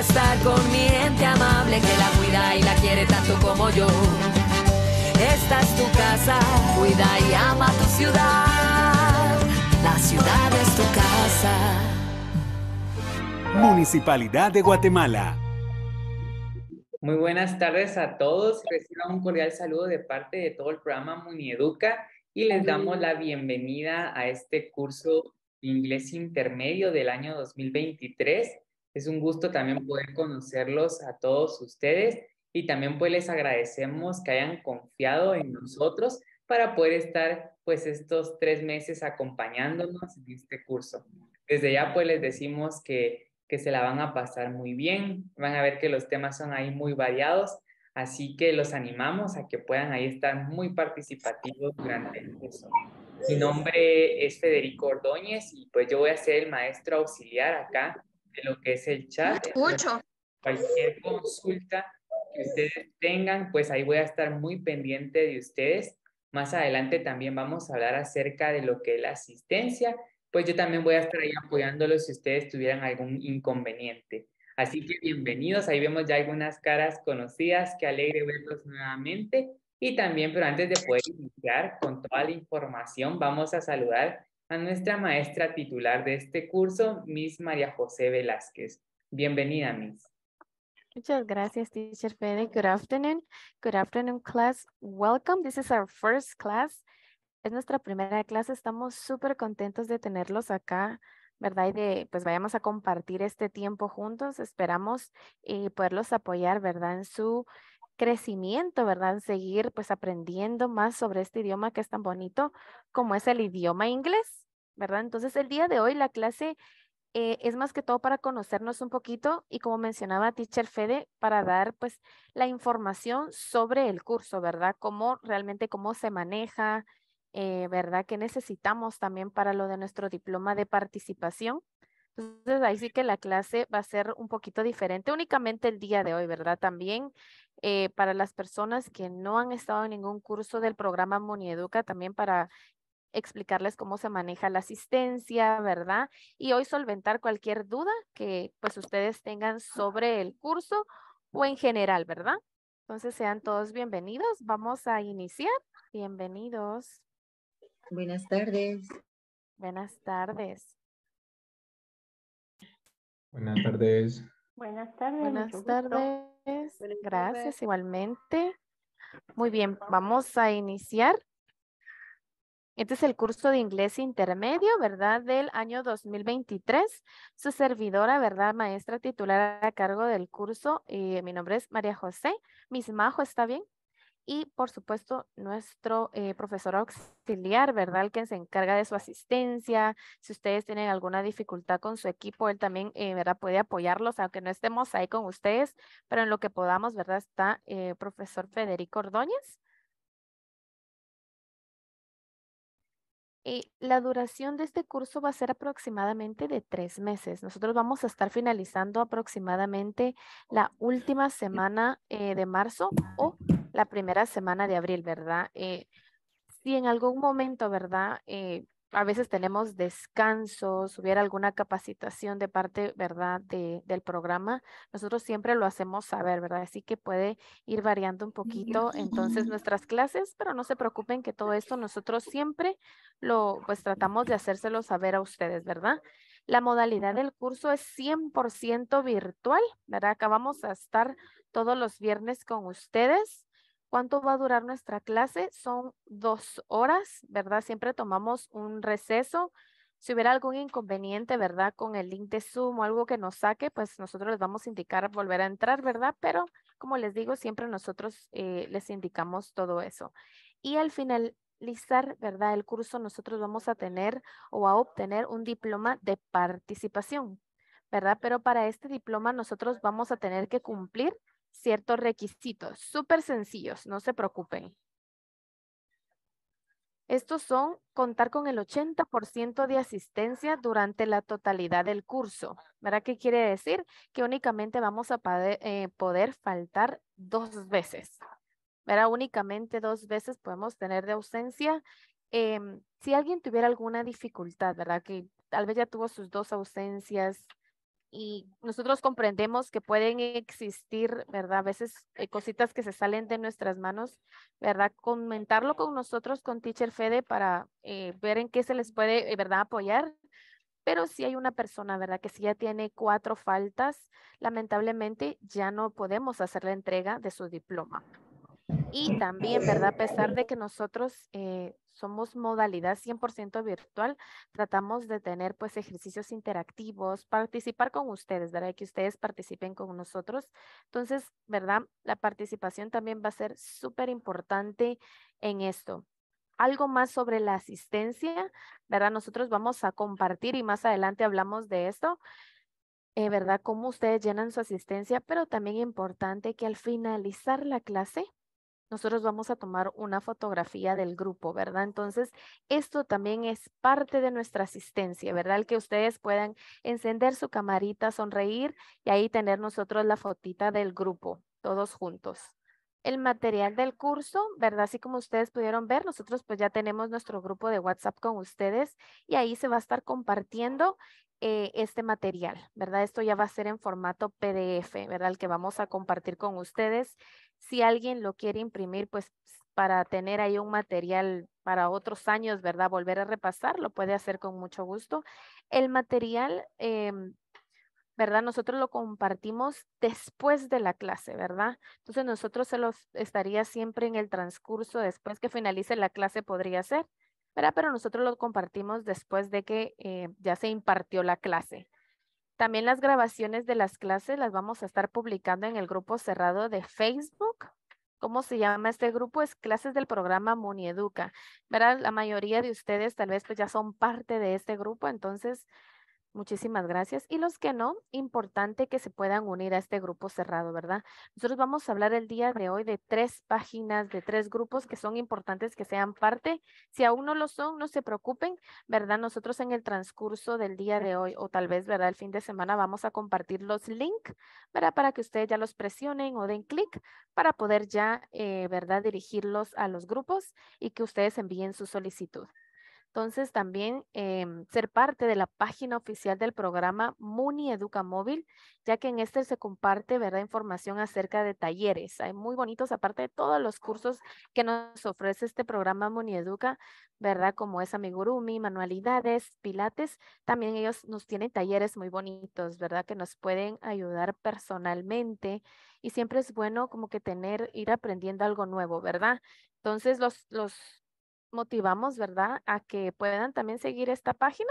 estar con mi gente amable que la cuida y la quiere tanto como yo. Esta es tu casa, cuida y ama tu ciudad. La ciudad es tu casa. Municipalidad de Guatemala. Muy buenas tardes a todos. Reciban un cordial saludo de parte de todo el programa Munieduca y les damos la bienvenida a este curso de inglés intermedio del año 2023 es un gusto también poder conocerlos a todos ustedes y también pues les agradecemos que hayan confiado en nosotros para poder estar pues estos tres meses acompañándonos en este curso. Desde ya pues les decimos que, que se la van a pasar muy bien, van a ver que los temas son ahí muy variados, así que los animamos a que puedan ahí estar muy participativos durante el curso. Mi nombre es Federico Ordóñez y pues yo voy a ser el maestro auxiliar acá lo que es el chat. Cualquier consulta que ustedes tengan, pues ahí voy a estar muy pendiente de ustedes. Más adelante también vamos a hablar acerca de lo que es la asistencia. Pues yo también voy a estar ahí apoyándolos si ustedes tuvieran algún inconveniente. Así que bienvenidos, ahí vemos ya algunas caras conocidas, qué alegre verlos nuevamente. Y también, pero antes de poder iniciar con toda la información, vamos a saludar a nuestra maestra titular de este curso, Miss María José Velázquez. Bienvenida, Miss. Muchas gracias, teacher Fede. Good afternoon. Good afternoon, class. Welcome. This is our first class. Es nuestra primera clase. Estamos súper contentos de tenerlos acá, ¿verdad? Y de, pues vayamos a compartir este tiempo juntos. Esperamos eh, poderlos apoyar, ¿verdad? En su crecimiento, ¿verdad? Seguir pues aprendiendo más sobre este idioma que es tan bonito como es el idioma inglés, ¿verdad? Entonces el día de hoy la clase eh, es más que todo para conocernos un poquito y como mencionaba Teacher Fede, para dar pues la información sobre el curso, ¿verdad? Cómo realmente cómo se maneja, eh, ¿verdad? Que necesitamos también para lo de nuestro diploma de participación entonces, ahí sí que la clase va a ser un poquito diferente, únicamente el día de hoy, ¿verdad? También eh, para las personas que no han estado en ningún curso del programa Monieduca, también para explicarles cómo se maneja la asistencia, ¿verdad? Y hoy solventar cualquier duda que pues ustedes tengan sobre el curso o en general, ¿verdad? Entonces sean todos bienvenidos. Vamos a iniciar. Bienvenidos. Buenas tardes. Buenas tardes. Buenas tardes. Buenas tardes. Buenas tardes. Gracias igualmente. Muy bien, vamos a iniciar. Este es el curso de inglés intermedio, ¿verdad? Del año 2023. Su servidora, ¿verdad? Maestra titular a cargo del curso. y eh, mi nombre es María José. Mis Majo, ¿está bien? y por supuesto nuestro eh, profesor auxiliar, ¿verdad? El que se encarga de su asistencia. Si ustedes tienen alguna dificultad con su equipo, él también, eh, ¿verdad? Puede apoyarlos, aunque no estemos ahí con ustedes, pero en lo que podamos, ¿verdad? Está el eh, profesor Federico Ordóñez. Y la duración de este curso va a ser aproximadamente de tres meses. Nosotros vamos a estar finalizando aproximadamente la última semana de marzo o la primera semana de abril, ¿verdad? Eh, si en algún momento, ¿verdad? Eh, a veces tenemos descansos, hubiera alguna capacitación de parte, ¿verdad?, del programa, nosotros siempre lo hacemos saber, ¿verdad? Así que puede ir variando un poquito entonces nuestras clases, pero no se preocupen que todo esto nosotros siempre lo, pues tratamos de hacérselo saber a ustedes, ¿verdad? La modalidad del curso es 100% virtual, ¿verdad? Acá vamos a estar todos los viernes con ustedes. ¿Cuánto va a durar nuestra clase? Son dos horas, ¿verdad? Siempre tomamos un receso. Si hubiera algún inconveniente, ¿verdad? Con el link de Zoom o algo que nos saque, pues nosotros les vamos a indicar volver a entrar, ¿verdad? Pero como les digo, siempre nosotros eh, les indicamos todo eso. Y al finalizar, ¿verdad? El curso nosotros vamos a tener o a obtener un diploma de participación, ¿verdad? Pero para este diploma nosotros vamos a tener que cumplir ciertos requisitos, súper sencillos, no se preocupen. Estos son contar con el 80% de asistencia durante la totalidad del curso. ¿Verdad qué quiere decir? Que únicamente vamos a eh, poder, faltar dos veces. ¿Verdad? Únicamente dos veces podemos tener de ausencia. Em, si alguien tuviera alguna dificultad, ¿verdad? Que tal vez ya tuvo sus dos ausencias, y nosotros comprendemos que pueden existir, ¿verdad? A veces eh, cositas que se salen de nuestras manos, ¿verdad? Comentarlo con nosotros, con Teacher Fede, para eh, ver en qué se les puede, eh, ¿verdad? Apoyar. Pero si hay una persona, ¿verdad? Que si ya tiene cuatro faltas, lamentablemente ya no podemos hacer la entrega de su diploma. Y también, ¿verdad? A pesar de que nosotros eh, somos modalidad 100% virtual, tratamos de tener pues ejercicios interactivos, participar con ustedes, ¿verdad? Que ustedes participen con nosotros. Entonces, ¿verdad? La participación también va a ser súper importante en esto algo más sobre la asistencia, ¿verdad? Nosotros vamos a compartir y más adelante hablamos de esto, eh, ¿verdad? Cómo ustedes llenan su asistencia, pero también importante que al finalizar la clase, nosotros vamos a tomar una fotografía del grupo, ¿verdad? Entonces, esto también es parte de nuestra asistencia, ¿verdad? El que ustedes puedan encender su camarita, sonreír y ahí tener nosotros la fotita del grupo, todos juntos el material del curso, ¿verdad? Así como ustedes pudieron ver, nosotros pues ya tenemos nuestro grupo de WhatsApp con ustedes y ahí se va a estar compartiendo eh, este material, ¿verdad? Esto ya va a ser en formato PDF, ¿verdad? El que vamos a compartir con ustedes. Si alguien lo quiere imprimir, pues para tener ahí un material para otros años, ¿verdad? Volver a repasar, lo puede hacer con mucho gusto. El material, em, ¿verdad? Nosotros lo compartimos después de la clase, ¿verdad? Entonces nosotros se los estaría siempre en el transcurso, después que finalice la clase podría ser. Pero nosotros lo compartimos después de que eh, ya se impartió la clase. También las grabaciones de las clases las vamos a estar publicando en el grupo cerrado de Facebook. ¿Cómo se llama este grupo? Es clases del programa Munieduca. ¿Verdad? La mayoría de ustedes tal vez pues, ya son parte de este grupo, entonces Muchísimas gracias. Y los que no, importante que se puedan unir a este grupo cerrado, ¿verdad? Nosotros vamos a hablar el día de hoy de tres páginas, de tres grupos que son importantes que sean parte. Si aún no lo son, no se preocupen, ¿verdad? Nosotros en el transcurso del día de hoy o tal vez, ¿verdad? El fin de semana vamos a compartir los links, ¿verdad? Para que ustedes ya los presionen o den clic para poder ya, eh, ¿verdad? Dirigirlos a los grupos y que ustedes envíen su solicitud. Entonces, también em, ser parte de la página oficial del programa Muni Educa Móvil, ya que en este se comparte, ¿verdad?, información acerca de talleres. Hay muy bonitos, aparte de todos los cursos que nos ofrece este programa Muni Educa, ¿verdad?, como es amigurumi, manualidades, pilates. También ellos nos tienen talleres muy bonitos, ¿verdad?, que nos pueden ayudar personalmente. Y siempre es bueno como que tener, ir aprendiendo algo nuevo, ¿verdad? Entonces, los, los motivamos, ¿verdad? A que puedan también seguir esta página.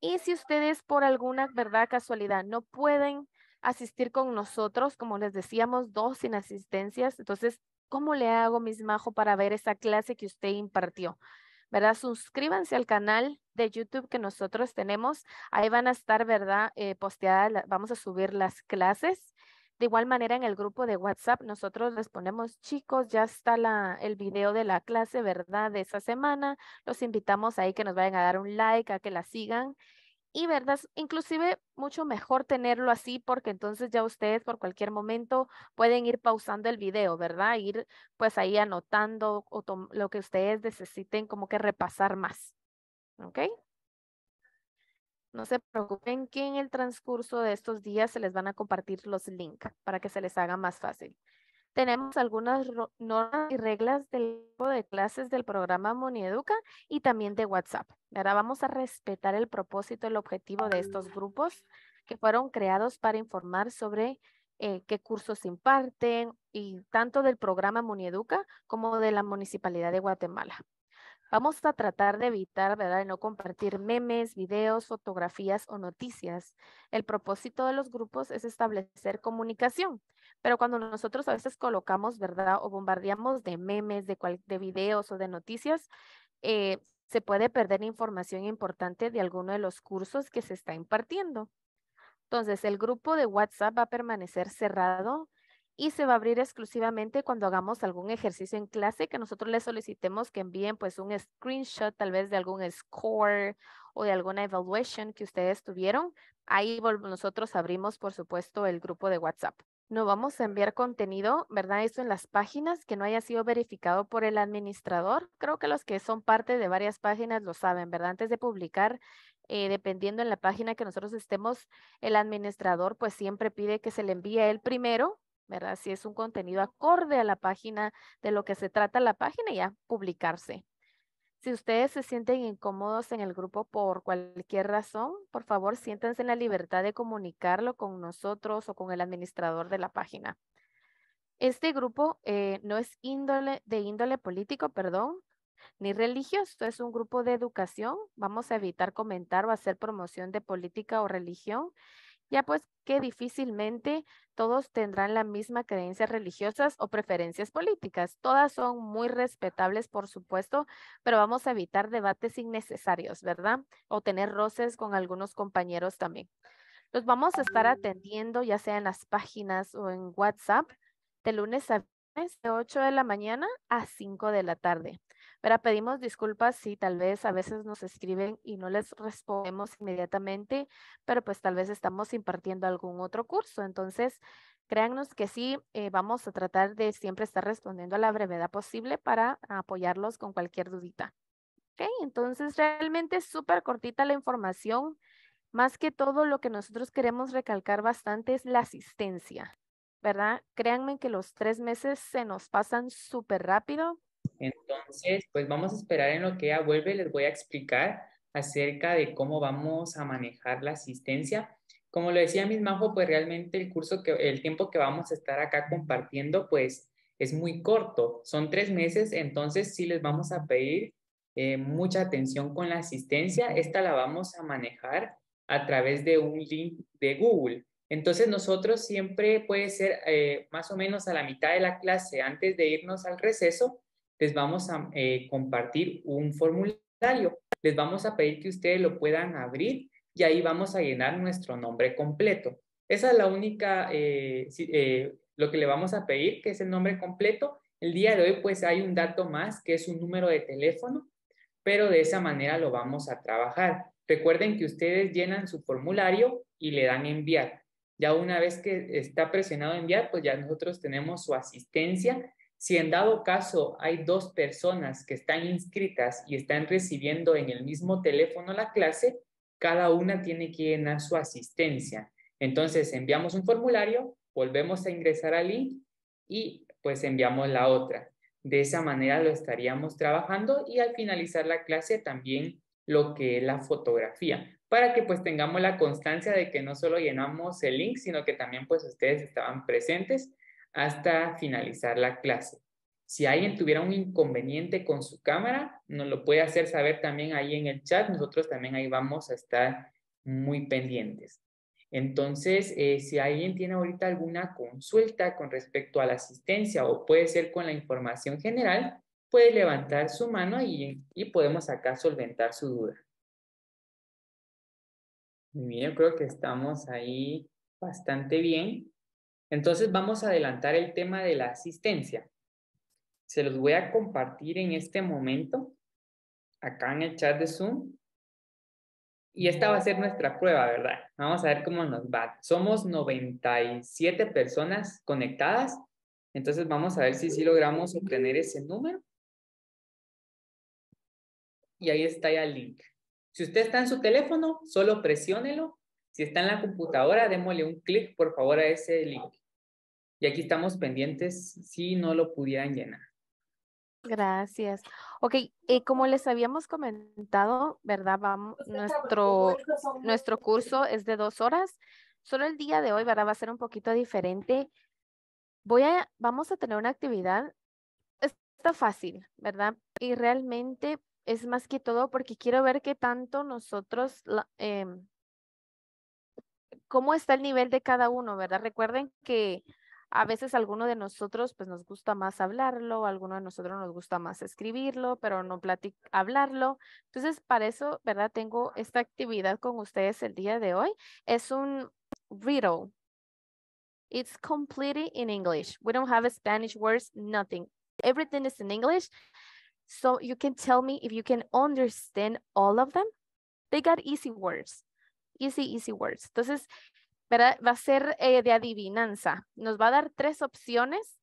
Y si ustedes por alguna, ¿verdad? Casualidad no pueden asistir con nosotros, como les decíamos, dos sin asistencias Entonces, ¿cómo le hago, mis majo, para ver esa clase que usted impartió? ¿Verdad? Suscríbanse al canal de YouTube que nosotros tenemos. Ahí van a estar, ¿verdad? Eh, posteadas, vamos a subir las clases. De igual manera, en el grupo de WhatsApp nosotros les ponemos, chicos, ya está el video de la clase, ¿verdad? De esa semana. Los invitamos ahí que nos vayan a dar un like, a que la sigan. Y, ¿verdad? Inclusive mucho mejor tenerlo así porque entonces ya ustedes por cualquier momento pueden ir pausando el video, ¿verdad? Ir pues ahí anotando o lo que ustedes necesiten como que repasar más. ¿Ok? No se preocupen que en el transcurso de estos días se les van a compartir los links para que se les haga más fácil. Tenemos algunas normas y reglas del grupo de clases del programa Monieduca y también de WhatsApp. Ahora vamos a respetar el propósito, el objetivo de estos grupos que fueron creados para informar sobre eh, qué cursos imparten y tanto del programa Monieduca como de la Municipalidad de Guatemala. Vamos a tratar de evitar, ¿verdad?, de no compartir memes, videos, fotografías o noticias. El propósito de los grupos es establecer comunicación, pero cuando nosotros a veces colocamos, ¿verdad?, o bombardeamos de memes, de, videos o de noticias, eh, se puede perder información importante de alguno de los cursos que se está impartiendo. Entonces, el grupo de WhatsApp va a permanecer cerrado y se va a abrir exclusivamente cuando hagamos algún ejercicio en clase que nosotros les solicitemos que envíen pues un screenshot tal vez de algún score o de alguna evaluation que ustedes tuvieron. Ahí nosotros abrimos por supuesto el grupo de WhatsApp. No vamos a enviar contenido, ¿verdad? Esto en las páginas que no haya sido verificado por el administrador. Creo que los que son parte de varias páginas lo saben, ¿verdad? Antes de publicar eh, dependiendo en la página que nosotros estemos, el administrador pues siempre pide que se le envíe el primero si es un contenido acorde a la página, de lo que se trata la página, ya publicarse. Si ustedes se sienten incómodos en el grupo por cualquier razón, por favor siéntanse en la libertad de comunicarlo con nosotros o con el administrador de la página. Este grupo eh, no es índole, de índole político, perdón, ni religioso, es un grupo de educación. Vamos a evitar comentar o hacer promoción de política o religión ya pues que difícilmente todos tendrán la misma creencias religiosas o preferencias políticas. Todas son muy respetables, por supuesto, pero vamos a evitar debates innecesarios, ¿verdad? O tener roces con algunos compañeros también. Los vamos a estar atendiendo ya sea en las páginas o en WhatsApp de lunes a viernes de 8 de la mañana a 5 de la tarde. Pero pedimos disculpas si tal vez a veces nos escriben y no les respondemos inmediatamente, pero pues tal vez estamos impartiendo algún otro curso. Entonces, créannos que sí, eh, vamos a tratar de siempre estar respondiendo a la brevedad posible para apoyarlos con cualquier dudita. Okay, entonces, realmente es súper cortita la información. Más que todo, lo que nosotros queremos recalcar bastante es la asistencia, ¿verdad? Créanme que los tres meses se nos pasan súper rápido. Entonces, pues vamos a esperar en lo que ella vuelve, les voy a explicar acerca de cómo vamos a manejar la asistencia. Como lo decía mis Majo, pues realmente el curso, que, el tiempo que vamos a estar acá compartiendo, pues es muy corto, son tres meses, entonces sí les vamos a pedir eh, mucha atención con la asistencia. Esta la vamos a manejar a través de un link de Google. Entonces nosotros siempre puede ser eh, más o menos a la mitad de la clase, antes de irnos al receso, les vamos a eh, compartir un formulario. Les vamos a pedir que ustedes lo puedan abrir y ahí vamos a llenar nuestro nombre completo. Esa es la única, eh, eh, lo que le vamos a pedir, que es el nombre completo. El día de hoy, pues hay un dato más, que es un número de teléfono, pero de esa manera lo vamos a trabajar. Recuerden que ustedes llenan su formulario y le dan enviar. Ya una vez que está presionado enviar, pues ya nosotros tenemos su asistencia si en dado caso hay dos personas que están inscritas y están recibiendo en el mismo teléfono la clase, cada una tiene que llenar su asistencia. Entonces enviamos un formulario, volvemos a ingresar al link y pues enviamos la otra. De esa manera lo estaríamos trabajando y al finalizar la clase también lo que es la fotografía, para que pues tengamos la constancia de que no solo llenamos el link, sino que también pues ustedes estaban presentes hasta finalizar la clase. Si alguien tuviera un inconveniente con su cámara, nos lo puede hacer saber también ahí en el chat. Nosotros también ahí vamos a estar muy pendientes. Entonces, eh, si alguien tiene ahorita alguna consulta con respecto a la asistencia o puede ser con la información general, puede levantar su mano y, y podemos acá solventar su duda. Muy bien, creo que estamos ahí bastante bien. Entonces vamos a adelantar el tema de la asistencia. Se los voy a compartir en este momento, acá en el chat de Zoom. Y esta va a ser nuestra prueba, ¿verdad? Vamos a ver cómo nos va. Somos 97 personas conectadas. Entonces vamos a ver si sí logramos obtener ese número. Y ahí está ya el link. Si usted está en su teléfono, solo presiónelo. Si está en la computadora, démosle un clic, por favor, a ese link. Y aquí estamos pendientes si no lo pudieran llenar. Gracias. Ok, eh, como les habíamos comentado, ¿verdad? Vamos, este nuestro, nuestro curso es de dos horas. Solo el día de hoy, ¿verdad? Va a ser un poquito diferente. Voy a, vamos a tener una actividad. Está fácil, ¿verdad? Y realmente es más que todo porque quiero ver qué tanto nosotros, eh, cómo está el nivel de cada uno, ¿verdad? Recuerden que a veces alguno de nosotros pues nos gusta más hablarlo, alguno de nosotros nos gusta más escribirlo, pero no platic hablarlo. Entonces, para eso, ¿verdad? Tengo esta actividad con ustedes el día de hoy. Es un riddle. It's completely in English. We don't have Spanish words, nothing. Everything is in English. So you can tell me if you can understand all of them. They got easy words. Easy, easy words. Entonces, Va a ser eh, de adivinanza. Nos va a dar tres opciones,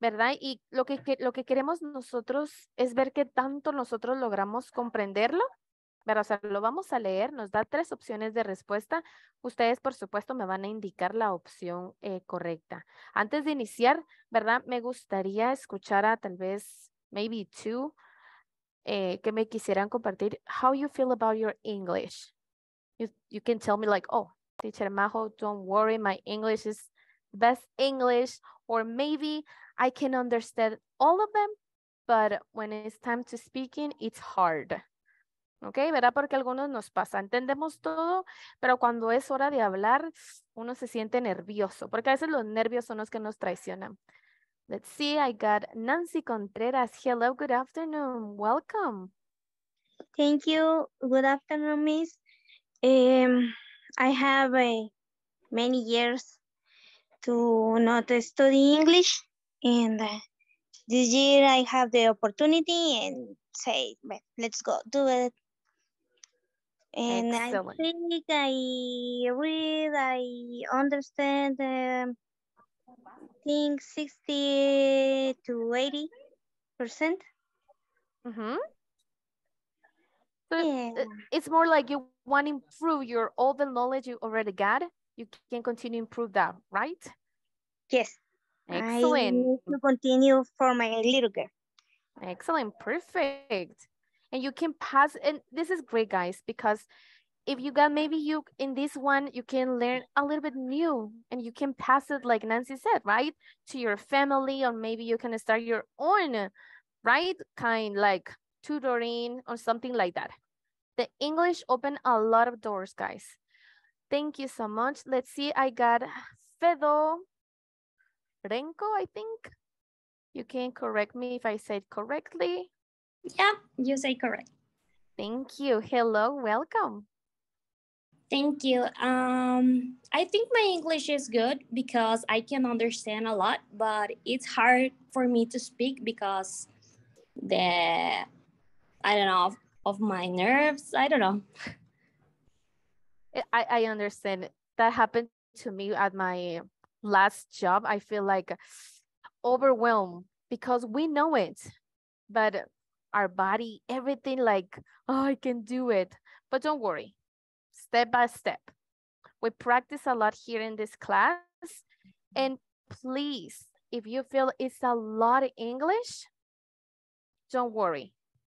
¿verdad? Y lo que, lo que queremos nosotros es ver qué tanto nosotros logramos comprenderlo. pero O sea, lo vamos a leer, nos da tres opciones de respuesta. Ustedes, por supuesto, me van a indicar la opción eh, correcta. Antes de iniciar, ¿verdad? Me gustaría escuchar a tal vez, maybe two, eh, que me quisieran compartir how you feel about your English. You, you can tell me like, oh, teacher don't worry, my English is best English, or maybe I can understand all of them, but when it's time to speaking, it's hard. okay, ¿Verdad? Porque algunos nos pasa, entendemos todo, pero cuando es hora de hablar, uno se siente nervioso, porque a veces los nervios son los que nos traicionan. Let's see, I got Nancy Contreras. Hello, good afternoon. Welcome. Thank you. Good afternoon, Miss. Em, I have uh, many years to not study English and uh, this year I have the opportunity and say, let's go do it. And Excellent. I think I read, I understand, um, think 60 to 80 percent. Mm -hmm. So uh, yeah. it's more like you want to improve your all the knowledge you already got. You can continue improve that, right? Yes. Excellent. I need to continue for my little girl. Excellent. Perfect. And you can pass. And this is great, guys, because if you got maybe you in this one you can learn a little bit new and you can pass it like nancy said right to your family or maybe you can start your own right kind like tutoring or something like that. The English opened a lot of doors, guys. Thank you so much. Let's see, I got Fedo Renko, I think. You can correct me if I said correctly. Yeah, you say correct. Thank you. Hello, welcome. Thank you. Um, I think my English is good because I can understand a lot, but it's hard for me to speak because the I don't know, of, of my nerves. I don't know. I, I understand. That happened to me at my last job. I feel like overwhelmed because we know it, but our body, everything like, oh, I can do it. But don't worry, step by step. We practice a lot here in this class. And please, if you feel it's a lot of English, don't worry.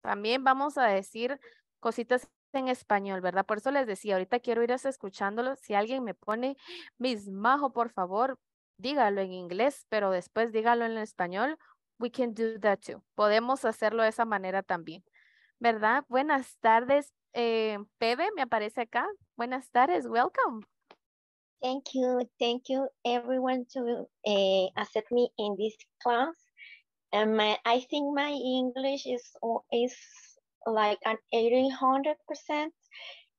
También vamos a decir cositas en español, ¿verdad? Por eso les decía, ahorita quiero ir escuchándolo. Si alguien me pone, mis majo, por favor, dígalo en inglés, pero después dígalo en español. We can do that too. Podemos hacerlo de esa manera también, ¿verdad? Buenas tardes, eh, me aparece acá. Buenas tardes, welcome. Thank you, thank you everyone to eh, accept me in this class. and my I think my English is is like an eighty hundred percent.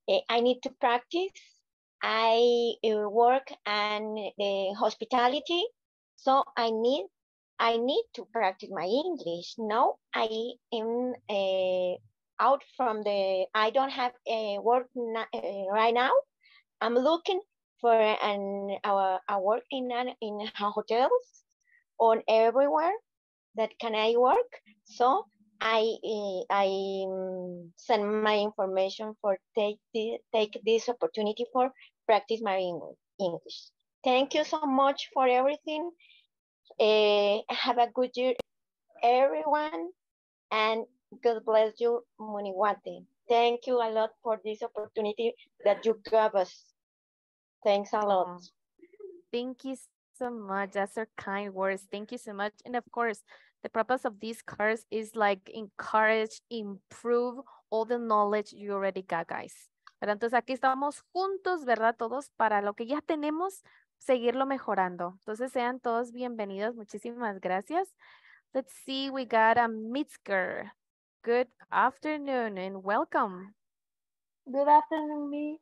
Eh, I need to practice. I eh, work and the eh, hospitality, so I need I need to practice my English. Now I am uh, out from the. I don't have a work right now. I'm looking for an our a work in an, in hotels on everywhere that can I work? So I eh, I mm, send my information for take the, take this opportunity for practice my English. Thank you so much for everything. Uh, have a good year, everyone, and God bless you, Muniwate. Thank you a lot for this opportunity that you gave us. Thanks a lot. Thank you so much. That's our kind words. Thank you so much. And of course, the purpose of these course is like encourage, improve all the knowledge you already got, guys. Pero entonces aquí estamos juntos, ¿verdad? Todos para lo que ya tenemos, seguirlo mejorando. Entonces sean todos bienvenidos. Muchísimas gracias. Let's see, we got a Mitzker. Good afternoon and welcome. Good afternoon, me.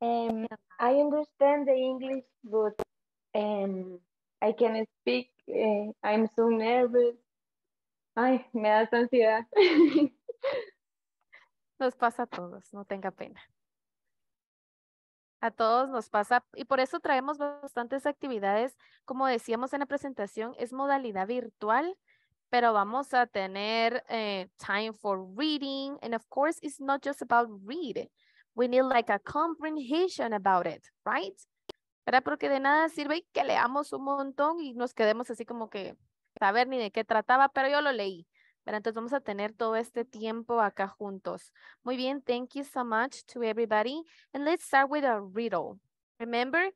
Um, I understand the English, but um, I can speak Eh, I'm so nervous. Ay, me da ansiedad. Nos pasa a todos, no tenga pena. A todos nos pasa y por eso traemos bastantes actividades. Como decíamos en la presentación, es modalidad virtual, pero vamos a tener eh, time for reading. And of course, it's not just about read. We need like a comprehension about it, right? ¿verdad? Porque de nada sirve que leamos un montón y nos quedemos así como que saber ni de qué trataba, pero yo lo leí. pero Entonces vamos a tener todo este tiempo acá juntos. Muy bien, thank you so much to everybody. And let's start with a riddle. Remember,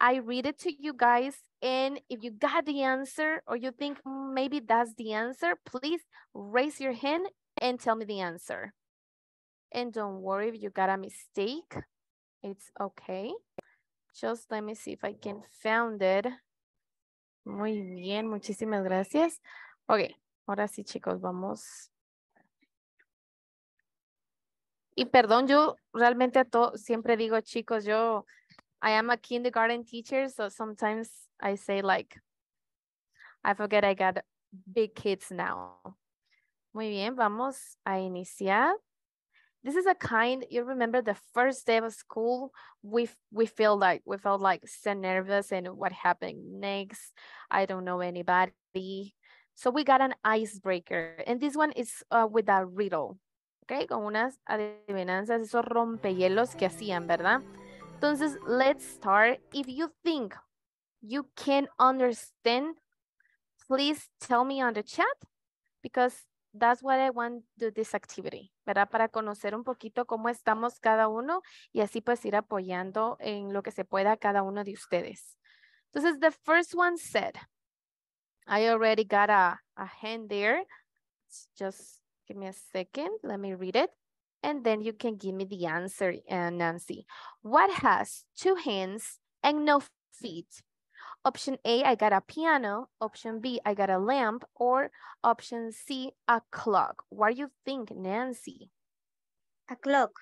I read it to you guys. And if you got the answer or you think maybe that's the answer, please raise your hand and tell me the answer. And don't worry if you got a mistake. It's okay. Just let me see if I can found it. Muy bien, muchísimas gracias. Ok, ahora sí chicos, vamos. Y perdón, yo realmente a todo siempre digo chicos, yo, I am a kindergarten teacher, so sometimes I say like, I forget I got big kids now. Muy bien, vamos a iniciar. this is a kind you remember the first day of school we we feel like we felt like so nervous and what happened next i don't know anybody so we got an icebreaker and this one is uh, with a riddle okay con unas adivinanzas esos rompehielos que hacían verdad entonces let's start if you think you can understand please tell me on the chat because that's what I want to do this activity, ¿verdad? Para conocer un poquito cómo estamos cada uno y así pues ir apoyando en lo que se pueda cada uno de ustedes. Entonces, the first one said, I already got a, a hand there. Just give me a second. Let me read it. And then you can give me the answer, eh, Nancy. What has two hands and no feet? Option A, I got a piano. Option B, I got a lamp. Or option C, a clock. What do you think, Nancy? A clock.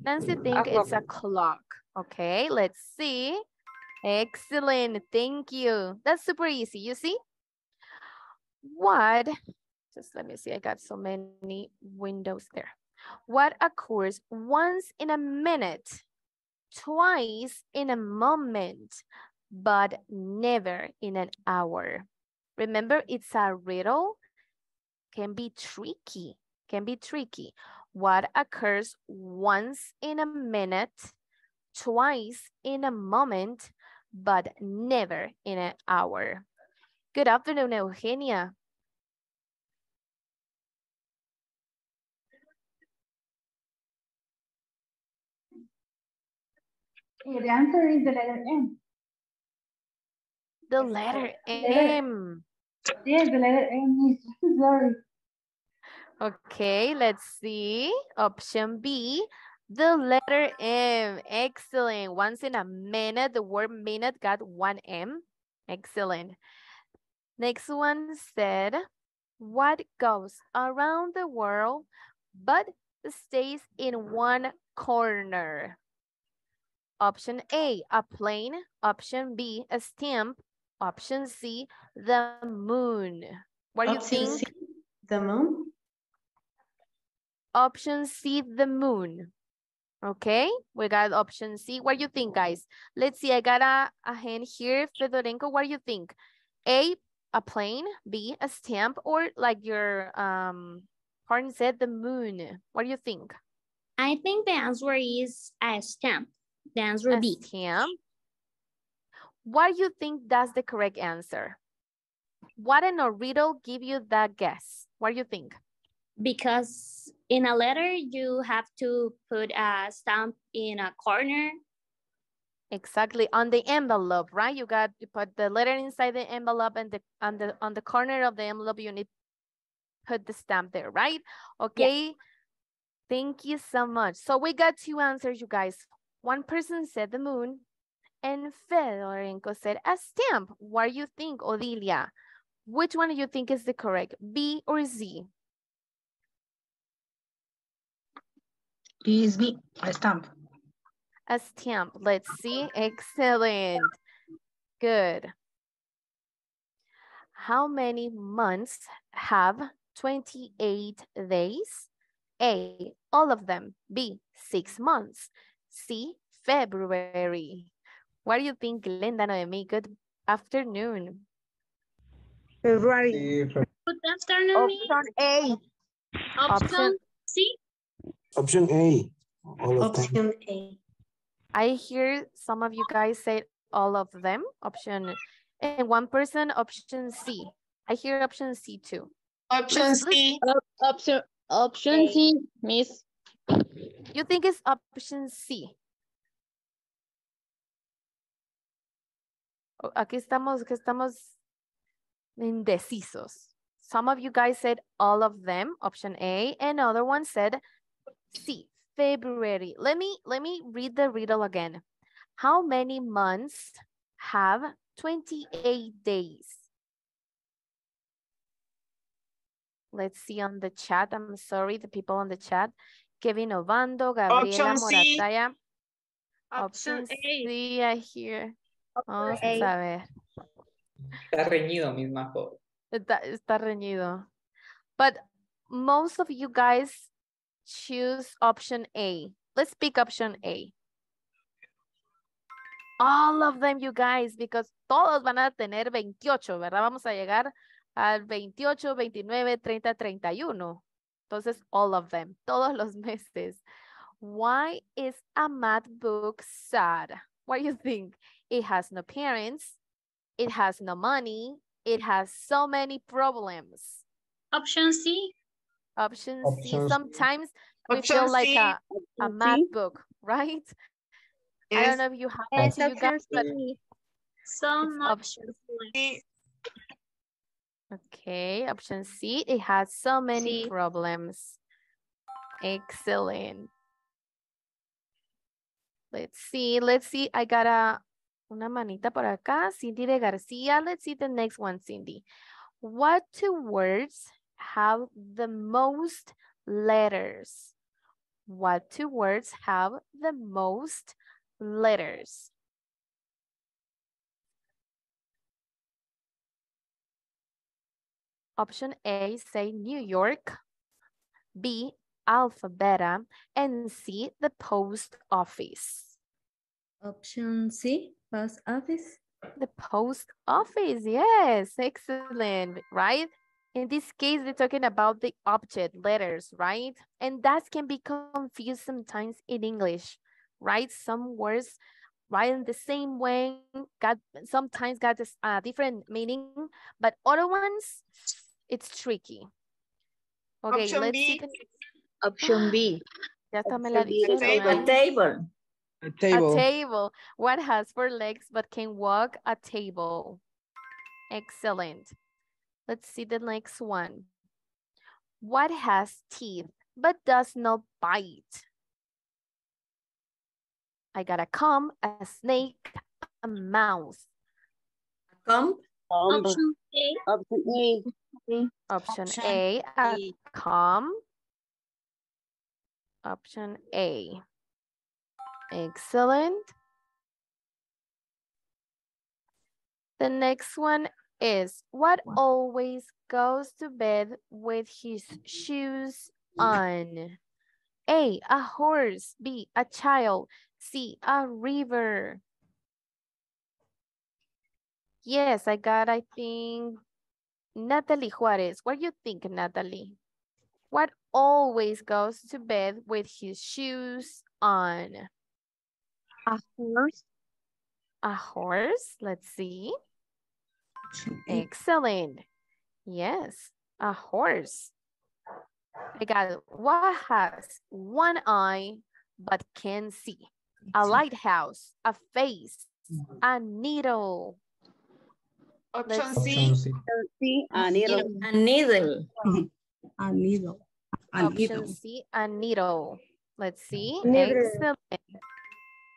Nancy thinks it's a clock. Okay, let's see. Excellent. Thank you. That's super easy. You see? What, just let me see, I got so many windows there. What occurs once in a minute, twice in a moment, but never in an hour. Remember, it's a riddle, can be tricky, can be tricky. What occurs once in a minute, twice in a moment, but never in an hour. Good afternoon, Eugenia. The answer is the letter M. The letter M. Yes, the letter M. Sorry. Okay, let's see. Option B, the letter M. Excellent. Once in a minute, the word minute got one M. Excellent. Next one said, what goes around the world but stays in one corner? Option A, a plane. Option B, a stamp. Option C, the moon. What do you think? C, the moon. Option C, the moon. Okay, we got option C. What do you think, guys? Let's see, I got a, a hand here. Fedorenko, what do you think? A, a plane, B, a stamp, or like your um, partner said, the moon. What do you think? I think the answer is a stamp. The answer B. stamp. What do you think that's the correct answer? What in a riddle give you that guess? What do you think? Because in a letter, you have to put a stamp in a corner. Exactly, on the envelope, right? You got you put the letter inside the envelope and the on the on the corner of the envelope, you need put the stamp there, right? Okay. Yeah. Thank you so much. So we got two answers, you guys. One person said the moon, and Fedorenko said, a stamp. What do you think, Odilia? Which one do you think is the correct, B or Z? B is B, a stamp. A stamp, let's see, excellent, good. How many months have 28 days? A, all of them. B, six months. C, February. What do you think, Linda Noemi? Good afternoon. February. Good afternoon. Option A. Option C. Option A. All option A. I hear some of you guys say all of them, option and one person, option C. I hear option C too. Option C. option option C, miss. You think it's option C? aquí estamos, que estamos indecisos. Some of you guys said all of them, option A, and other one said C, February. Let me, let me read the riddle again. How many months have 28 days? Let's see on the chat. I'm sorry, the people on the chat. Kevin Ovando, Gabriela Option Morataya. C. Option, Option C, I hear. Vamos ah, a ver. Está reñido, misma Está, está reñido. But most of you guys choose option A. Let's pick option A. All of them, you guys, because todos van a tener 28, ¿verdad? Vamos a llegar al 28, 29, 30, 31. Entonces, all of them, todos los meses. Why is a math book sad? What do you think? It has no parents. It has no money. It has so many problems. Option C. Option, C. Sometimes Option we feel like a, a math book, right? Yes. I don't know if you have yes, it, you guys, but so much. Okay, option C. It has so many C. problems. Excellent. Let's see. Let's see. I got a Una manita por acá. Cindy de García. Let's see the next one, Cindy. What two words have the most letters? What two words have the most letters? Option A, say New York. B, Alpha Beta. And C, the post office. Option C post office? The post office, yes, excellent, right? In this case, they're talking about the object, letters, right? And that can be confused sometimes in English, right? Some words right in the same way got sometimes got this uh, different meaning but other ones it's tricky okay option let's b. see the... option b ya está me la table a table. A table. What has four legs but can walk? A table. Excellent. Let's see the next one. What has teeth but does not bite? I got a comb, a snake, a mouse. Comb? Option A. Option A. Option, Option A, a comb. Option A. Excellent. The next one is what always goes to bed with his shoes on? A, a horse. B, a child. C, a river. Yes, I got, I think, Natalie Juarez. What do you think, Natalie? What always goes to bed with his shoes on? A horse. A horse. Let's see. Excellent. Yes, a horse. I got what has one eye but can see? A lighthouse, a face, a needle. Option C. C. A A needle. A needle. A needle. Option C, a needle. Let's see. Needle. Excellent.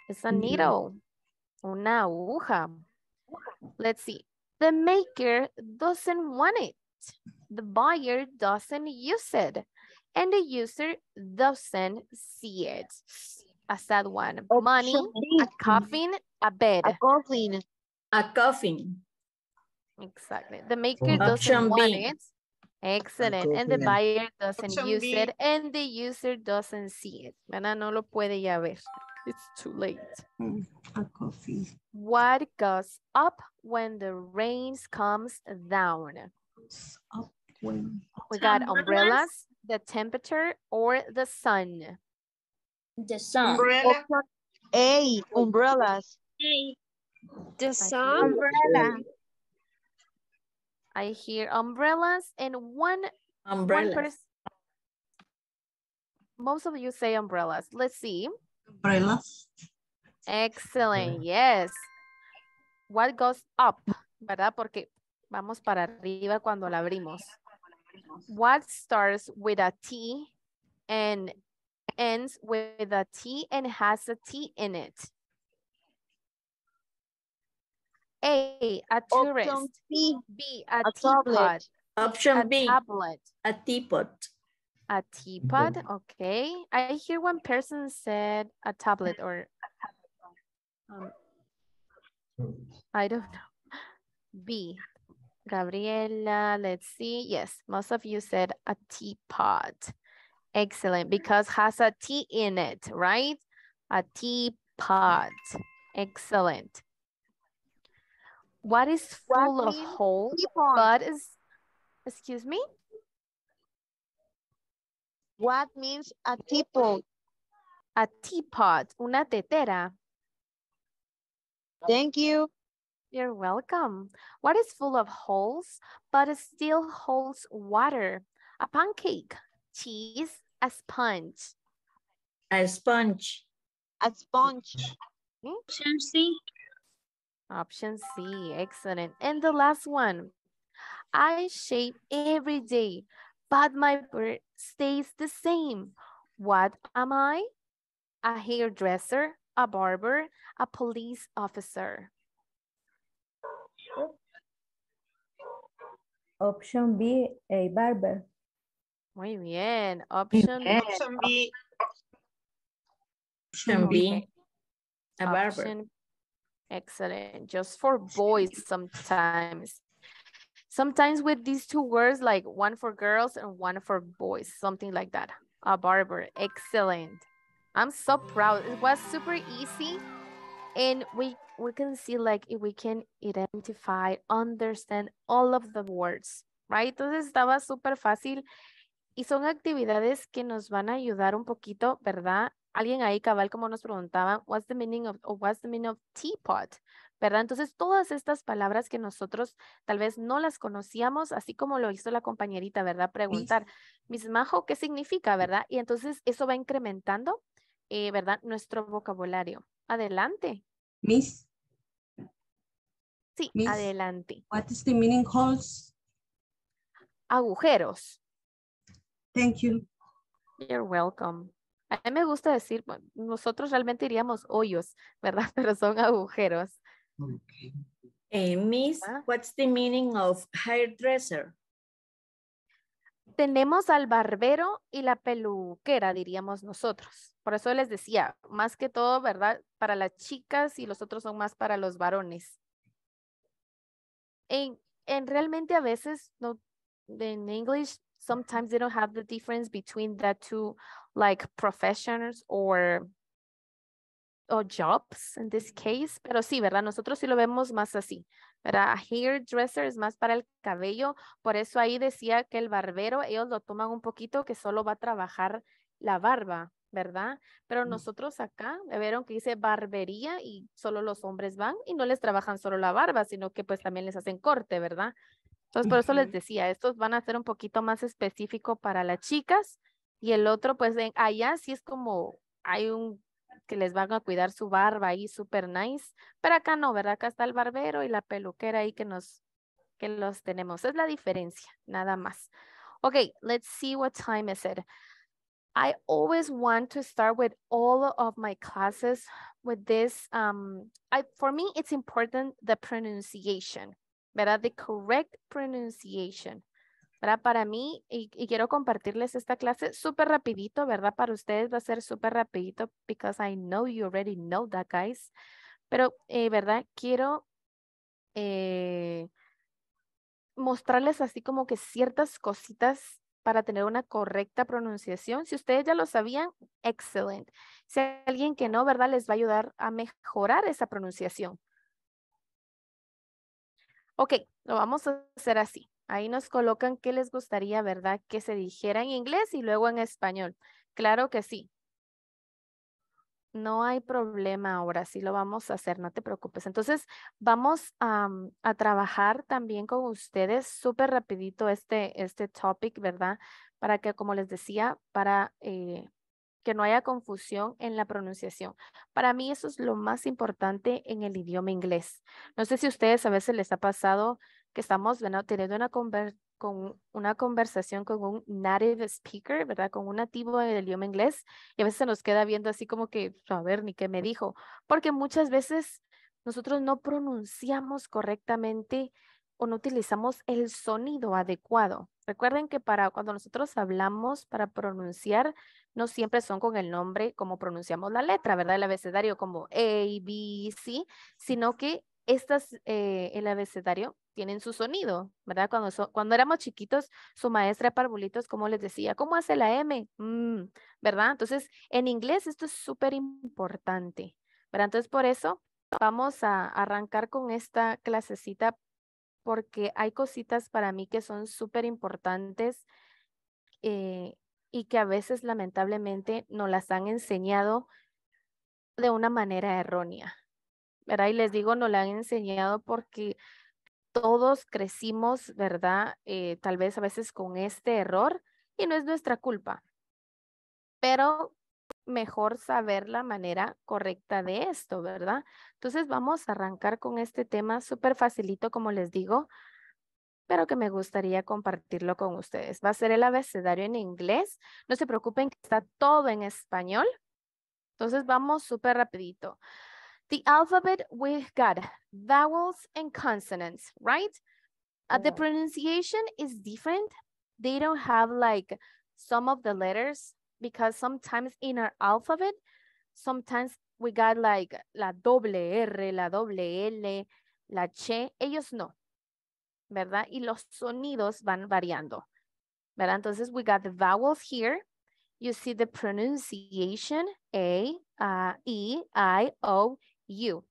It's a needle, una aguja. Let's see. The maker doesn't want it. The buyer doesn't use it. And the user doesn't see it. A sad one. Option Money, B. a coffin, a bed. A coffin. A coffin. Exactly. The maker Option doesn't B. want it. Excellent. And the buyer doesn't Option use B. it. And the user doesn't see it. No lo puede ya ver. It's too late. Mm. A coffee. What goes up when the rain comes down? Up when we got umbrellas, the temperature, or the sun. The sun. Umbrella. A. Umbrellas. A. The sun. Umbrella. I hear umbrellas and one. Umbrellas. One most of you say umbrellas. Let's see. Umbrellas. Excellent, yes. What goes up, ¿verdad? Porque vamos para arriba cuando la abrimos. What starts with a T and ends with a T and has a T in it? A, a tourist. Option B, B a, a teapot. Option a B, tablet. a teapot. A teapot, okay. I hear one person said a tablet or um, I don't know. B, Gabriela, let's see. Yes, most of you said a teapot. Excellent, because has a T in it, right? A teapot. Excellent. What is full what of holes but is, excuse me? What means a teapot? A teapot, una tetera. Thank you. You're welcome. What is full of holes, but still holds water? A pancake, cheese, a sponge. A sponge. A sponge. Option C. Option C, excellent. And the last one. I shave every day, but my birth stays the same. What am I? A hairdresser, a barber, a police officer. Option B, a barber. Muy bien. Option, bien. option B. Option B, a barber. Option, excellent. Just for boys sometimes sometimes with these two words, like one for girls and one for boys, something like that. A barber, excellent. I'm so proud. It was super easy. And we, we can see like if we can identify, understand all of the words, right? Entonces estaba súper fácil. Y son actividades que nos van a ayudar un poquito, ¿verdad? Alguien ahí cabal como nos preguntaban, what's the meaning of, or what's the meaning of teapot, ¿verdad? Entonces, todas estas palabras que nosotros tal vez no las conocíamos, así como lo hizo la compañerita, ¿verdad? Preguntar, Miss majo, ¿qué significa, verdad? Y entonces eso va incrementando, eh, ¿verdad? Nuestro vocabulario. Adelante. Miss. Sí, adelante. What is the meaning holes? Agujeros. Thank you. You're welcome. A mí me gusta decir, nosotros realmente diríamos hoyos, ¿verdad? Pero son agujeros. Eh, miss, ah. what's the meaning of hairdresser? Tenemos al barbero y la peluquera, diríamos nosotros. Por eso les decía, más que todo, ¿verdad? Para las chicas y los otros son más para los varones. En, en realmente a veces, no, en English, sometimes they don't have the difference between the two like professions or o jobs en this case, pero sí, ¿verdad? Nosotros sí lo vemos más así, ¿verdad? Hairdresser es más para el cabello, por eso ahí decía que el barbero, ellos lo toman un poquito que solo va a trabajar la barba, ¿verdad? Pero mm. nosotros acá vieron que dice barbería y solo los hombres van y no les trabajan solo la barba, sino que pues también les hacen corte, ¿verdad? Entonces, por eso les decía, estos van a ser un poquito más específico para las chicas y el otro, pues en, allá sí es como hay un que les van a cuidar su barba ahí super nice, pero acá no, ¿verdad? Acá está el barbero y la peluquera ahí que nos que los tenemos. Es la diferencia, nada más. Okay, let's see what time is it. I always want to start with all of my classes with this. Um, for me, it's important the pronunciation, ¿verdad? The correct pronunciation. Para mí, y, quiero compartirles esta clase súper rapidito, ¿verdad? Para ustedes va a ser súper rapidito, because I know you already know that, guys. Pero, eh, ¿verdad? Quiero eh, mostrarles así como que ciertas cositas para tener una correcta pronunciación. Si ustedes ya lo sabían, excelente. Si hay alguien que no, ¿verdad? Les va a ayudar a mejorar esa pronunciación. Ok, lo vamos a hacer así. Ahí nos colocan qué les gustaría, ¿verdad? Que se dijera en inglés y luego en español. Claro que sí. No hay problema ahora, sí lo vamos a hacer, no te preocupes. Entonces, vamos a mm, trabajar también con ustedes súper rapidito este, este topic, ¿verdad? Para que, como les decía, para eh, que no haya confusión en la pronunciación. Para mí eso es lo más importante en el idioma inglés. No sé si a ustedes a veces les ha pasado que estamos teniendo una, con una conversación con un native speaker, ¿verdad? Con un nativo del idioma inglés y a veces se nos queda viendo así como que, pues, a ver, ni qué me dijo, porque muchas veces nosotros no pronunciamos correctamente o no utilizamos el sonido adecuado. Recuerden que para cuando nosotros hablamos para pronunciar, no siempre son con el nombre como pronunciamos la letra, ¿verdad? El abecedario como A, B, C, sino que estas, eh, el abecedario tienen su sonido, ¿verdad? Cuando, cuando éramos chiquitos, su maestra de parvulitos, como les decía, ¿cómo hace la M? Mm, ¿Verdad? Entonces, en inglés esto es súper importante, ¿verdad? Entonces, por eso vamos a arrancar con esta clasecita porque hay cositas para mí que son súper importantes eh, y que a veces lamentablemente no las han enseñado de una manera errónea. ¿verdad? Y les digo, no la han enseñado porque todos crecimos, ¿verdad? Eh, tal vez a veces con este error y no es nuestra culpa. Pero mejor saber la manera correcta de esto, ¿verdad? Entonces vamos a arrancar con este tema súper facilito, como les digo, pero que me gustaría compartirlo con ustedes. Va a ser el abecedario en inglés. No se preocupen que está todo en español. Entonces vamos súper rapidito. The alphabet, we've got vowels and consonants, right? Uh, the pronunciation is different. They don't have like some of the letters because sometimes in our alphabet, sometimes we got like la doble R, la doble L, la che ellos no, ¿verdad? Y los sonidos van variando, ¿verdad? Entonces, we got the vowels here. You see the pronunciation, A, uh, E, I, O, you.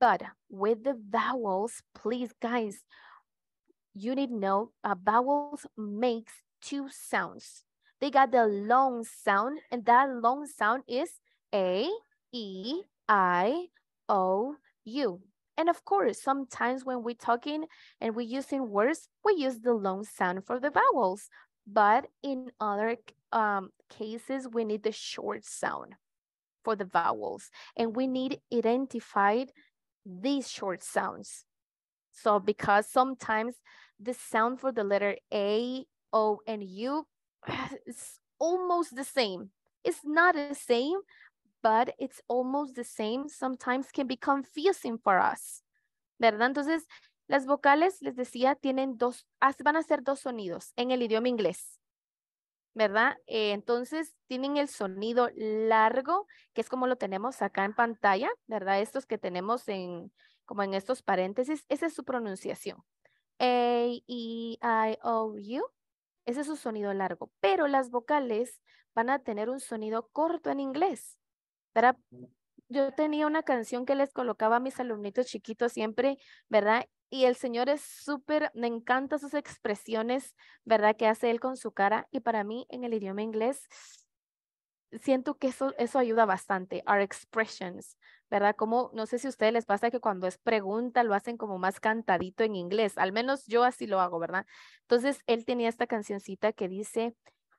But with the vowels, please, guys, you need to know uh, vowels makes two sounds. They got the long sound, and that long sound is A, E, I, O, U. And of course, sometimes when we're talking and we're using words, we use the long sound for the vowels. But in other um, cases, we need the short sound for the vowels. And we need identified these short sounds. So because sometimes the sound for the letter A, O, and U is almost the same. It's not the same, but it's almost the same. Sometimes can be confusing for us. ¿Verdad? Entonces, las vocales, les decía, tienen dos, van a ser dos sonidos en el idioma inglés. ¿verdad? Eh, entonces tienen el sonido largo, que es como lo tenemos acá en pantalla, ¿verdad? Estos que tenemos en, como en estos paréntesis, esa es su pronunciación. A, E, I, O, U, ese es su sonido largo, pero las vocales van a tener un sonido corto en inglés. Mm. Yo tenía una canción que les colocaba a mis alumnitos chiquitos siempre, ¿verdad? y el Señor es súper, me encantan sus expresiones, ¿verdad? Que hace Él con su cara. Y para mí, en el idioma inglés, siento que eso, eso ayuda bastante, our expressions, ¿verdad? Como, no sé si a ustedes les pasa que cuando es pregunta lo hacen como más cantadito en inglés, al menos yo así lo hago, ¿verdad? Entonces, él tenía esta cancioncita que dice,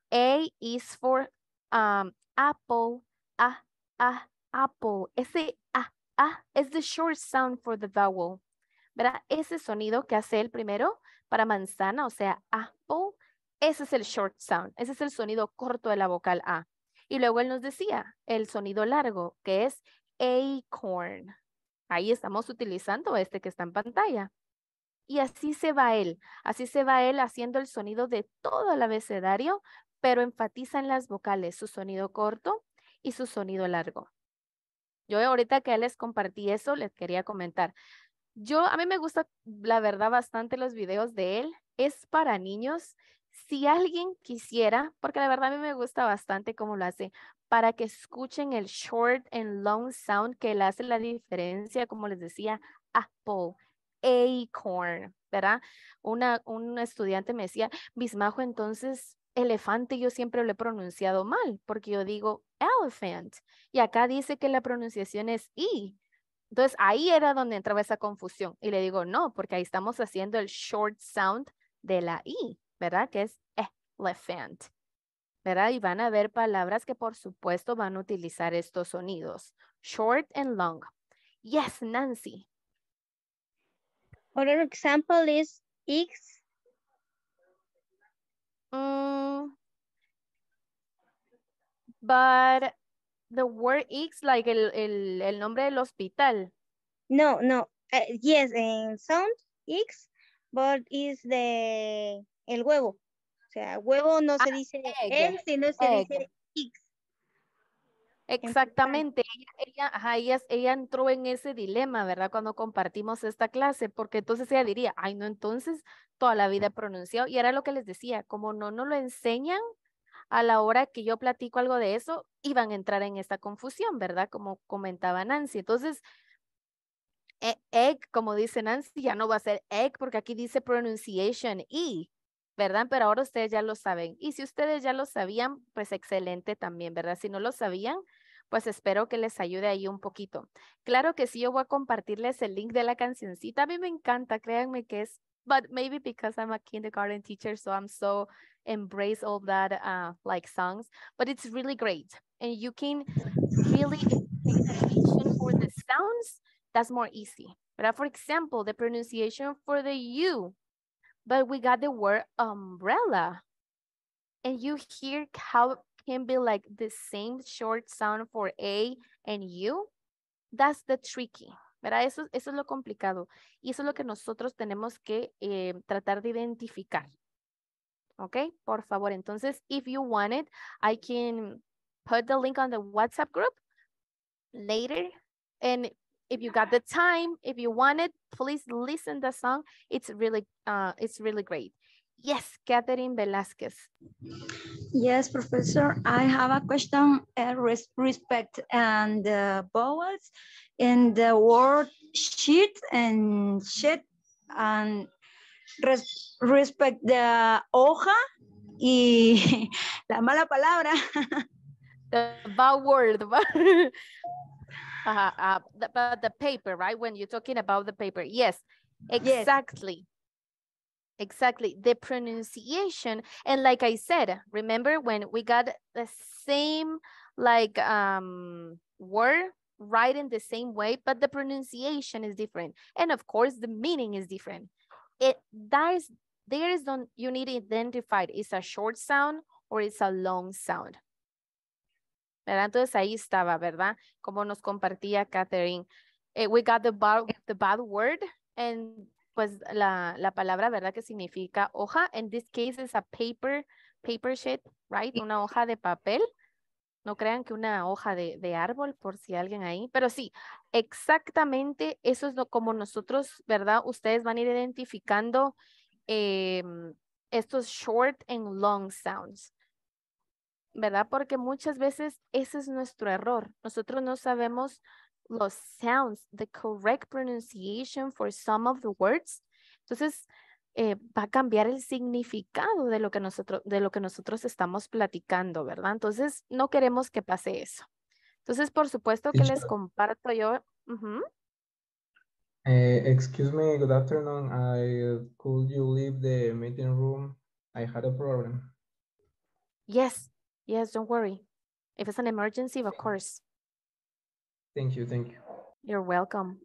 A is for um, apple, A, ah, A, ah, apple. Ese A, ah, A es the short sound for the vowel. ¿verdad? Ese sonido que hace el primero para manzana, o sea, apple, ese es el short sound, ese es el sonido corto de la vocal A. Y luego él nos decía el sonido largo, que es acorn. Ahí estamos utilizando este que está en pantalla. Y así se va él, así se va él haciendo el sonido de todo el abecedario, pero enfatiza en las vocales su sonido corto y su sonido largo. Yo ahorita que les compartí eso, les quería comentar. Yo, a mí me gusta, la verdad, bastante los videos de él. Es para niños. Si alguien quisiera, porque la verdad a mí me gusta bastante cómo lo hace, para que escuchen el short and long sound que le hace la diferencia, como les decía, Apple, Acorn, ¿verdad? Una, un estudiante me decía, Bismajo, entonces elefante yo siempre lo he pronunciado mal, porque yo digo elephant, y acá dice que la pronunciación es e. Entonces ahí era donde entraba esa confusión y le digo, no, porque ahí estamos haciendo el short sound de la I, ¿verdad? Que es elephant, ¿verdad? Y van a ver palabras que por supuesto van a utilizar estos sonidos, short and long. Yes, Nancy. Other example is X. Mm, but The word X, like el, nombre del hospital. No, no. Eh, yes, en sound, X, but is the, el huevo. O sea, huevo no se ah, dice egg, sino se dice X. Exactamente, ella, ella, ella, entró en ese dilema, ¿verdad? Cuando compartimos esta clase, porque entonces ella diría, ay, no, entonces toda la vida he pronunciado, y era lo que les decía, como no nos lo enseñan, a la hora que yo platico algo de eso, iban a entrar en esta confusión, ¿verdad? Como comentaba Nancy. Entonces, e, egg, como dice Nancy, ya no va a ser egg porque aquí dice pronunciation y, ¿verdad? Pero ahora ustedes ya lo saben. Y si ustedes ya lo sabían, pues excelente también, ¿verdad? Si no lo sabían, pues espero que les ayude ahí un poquito. Claro que sí, yo voy a compartirles el link de la cancioncita. A mí me encanta, créanme que es but maybe because I'm a kindergarten teacher, so I'm so embrace all that uh, like songs. But it's really great, and you can really pay attention for the sounds. That's more easy. But uh, for example, the pronunciation for the U, but we got the word umbrella, and you hear how can be like the same short sound for A and U. That's the tricky Eso, eso es lo complicado y eso es lo que nosotros tenemos que eh, tratar de identificar. ¿Ok? Por favor, entonces, if you want it, I can put the link on the WhatsApp group later. And if you got the time, if you want it, please listen the song. It's really, uh, it's really great. Yes, Catherine Velázquez. Yes, Professor. I have a question uh, res respect and uh, vowels in the word sheet and shit and res respect the hoja y la mala palabra. the vowel, the uh, uh, the, but the paper, right? When you're talking about the paper. Yes, exactly. Yes. Exactly, the pronunciation. And like I said, remember when we got the same like um, word right in the same way, but the pronunciation is different. And of course, the meaning is different. It there's there is don't you need to identify it's a short sound or it's a long sound. ¿verdad? Entonces ahí estaba, ¿verdad? Como nos compartía Catherine. Eh, we got the bad, the bad word and pues la, palabra, ¿verdad? Que significa hoja. En this case es a paper, paper sheet, right? Una hoja de papel. No crean que una hoja de, árbol, por si alguien ahí. Pero sí, exactamente eso es lo como nosotros, ¿verdad? Ustedes van a ir identificando em, estos short and long sounds. ¿Verdad? Porque muchas veces ese es nuestro error. Nosotros no sabemos los sounds, the correct pronunciation for some of the words. Entonces, eh, va a cambiar el significado de lo, que nosotros, de lo que nosotros estamos platicando, ¿verdad? Entonces, no queremos que pase eso. Entonces, por supuesto que les comparto yo. Eh, excuse me, good afternoon. I, could you leave the meeting room? I had a problem. Yes, yes, don't worry. If it's an emergency, of course. Thank you. Thank you. You're welcome.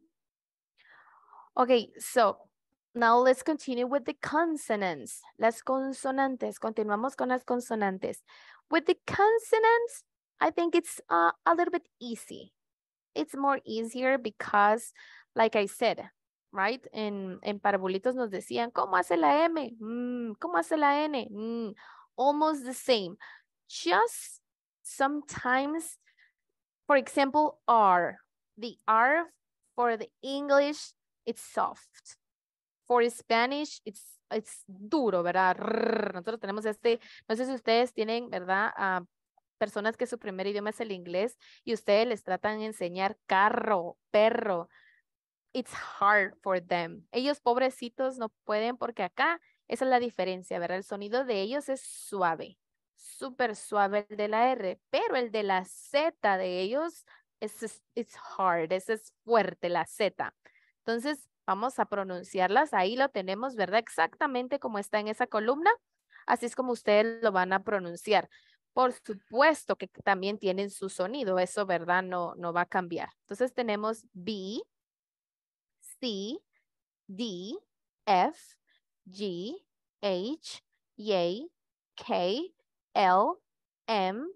Okay, so now let's continue with the consonants. Las consonantes. Continuamos con las consonantes. With the consonants, I think it's uh, a little bit easy. It's more easier because, like I said, right? En, en parabolitos nos decían, ¿cómo hace la M? Mm, ¿Cómo hace la N? Mm, almost the same. Just sometimes For example, R. The R for the English, it's soft. For Spanish, it's, it's duro, ¿verdad? Nosotros tenemos este, no sé si ustedes tienen, ¿verdad? personas que su primer idioma es el inglés y ustedes les tratan de enseñar carro, perro. It's hard for them. Ellos pobrecitos no pueden porque acá esa es la diferencia, ¿verdad? El sonido de ellos es suave súper suave el de la R, pero el de la Z de ellos es hard, es fuerte, la Z. Entonces, vamos a pronunciarlas. Ahí lo tenemos, ¿verdad? Exactamente como está en esa columna. Así es como ustedes lo van a pronunciar. Por supuesto que también tienen su sonido, eso, ¿verdad? No, no va a cambiar. Entonces tenemos B, C, D, F, G, H, Y, K, L, M,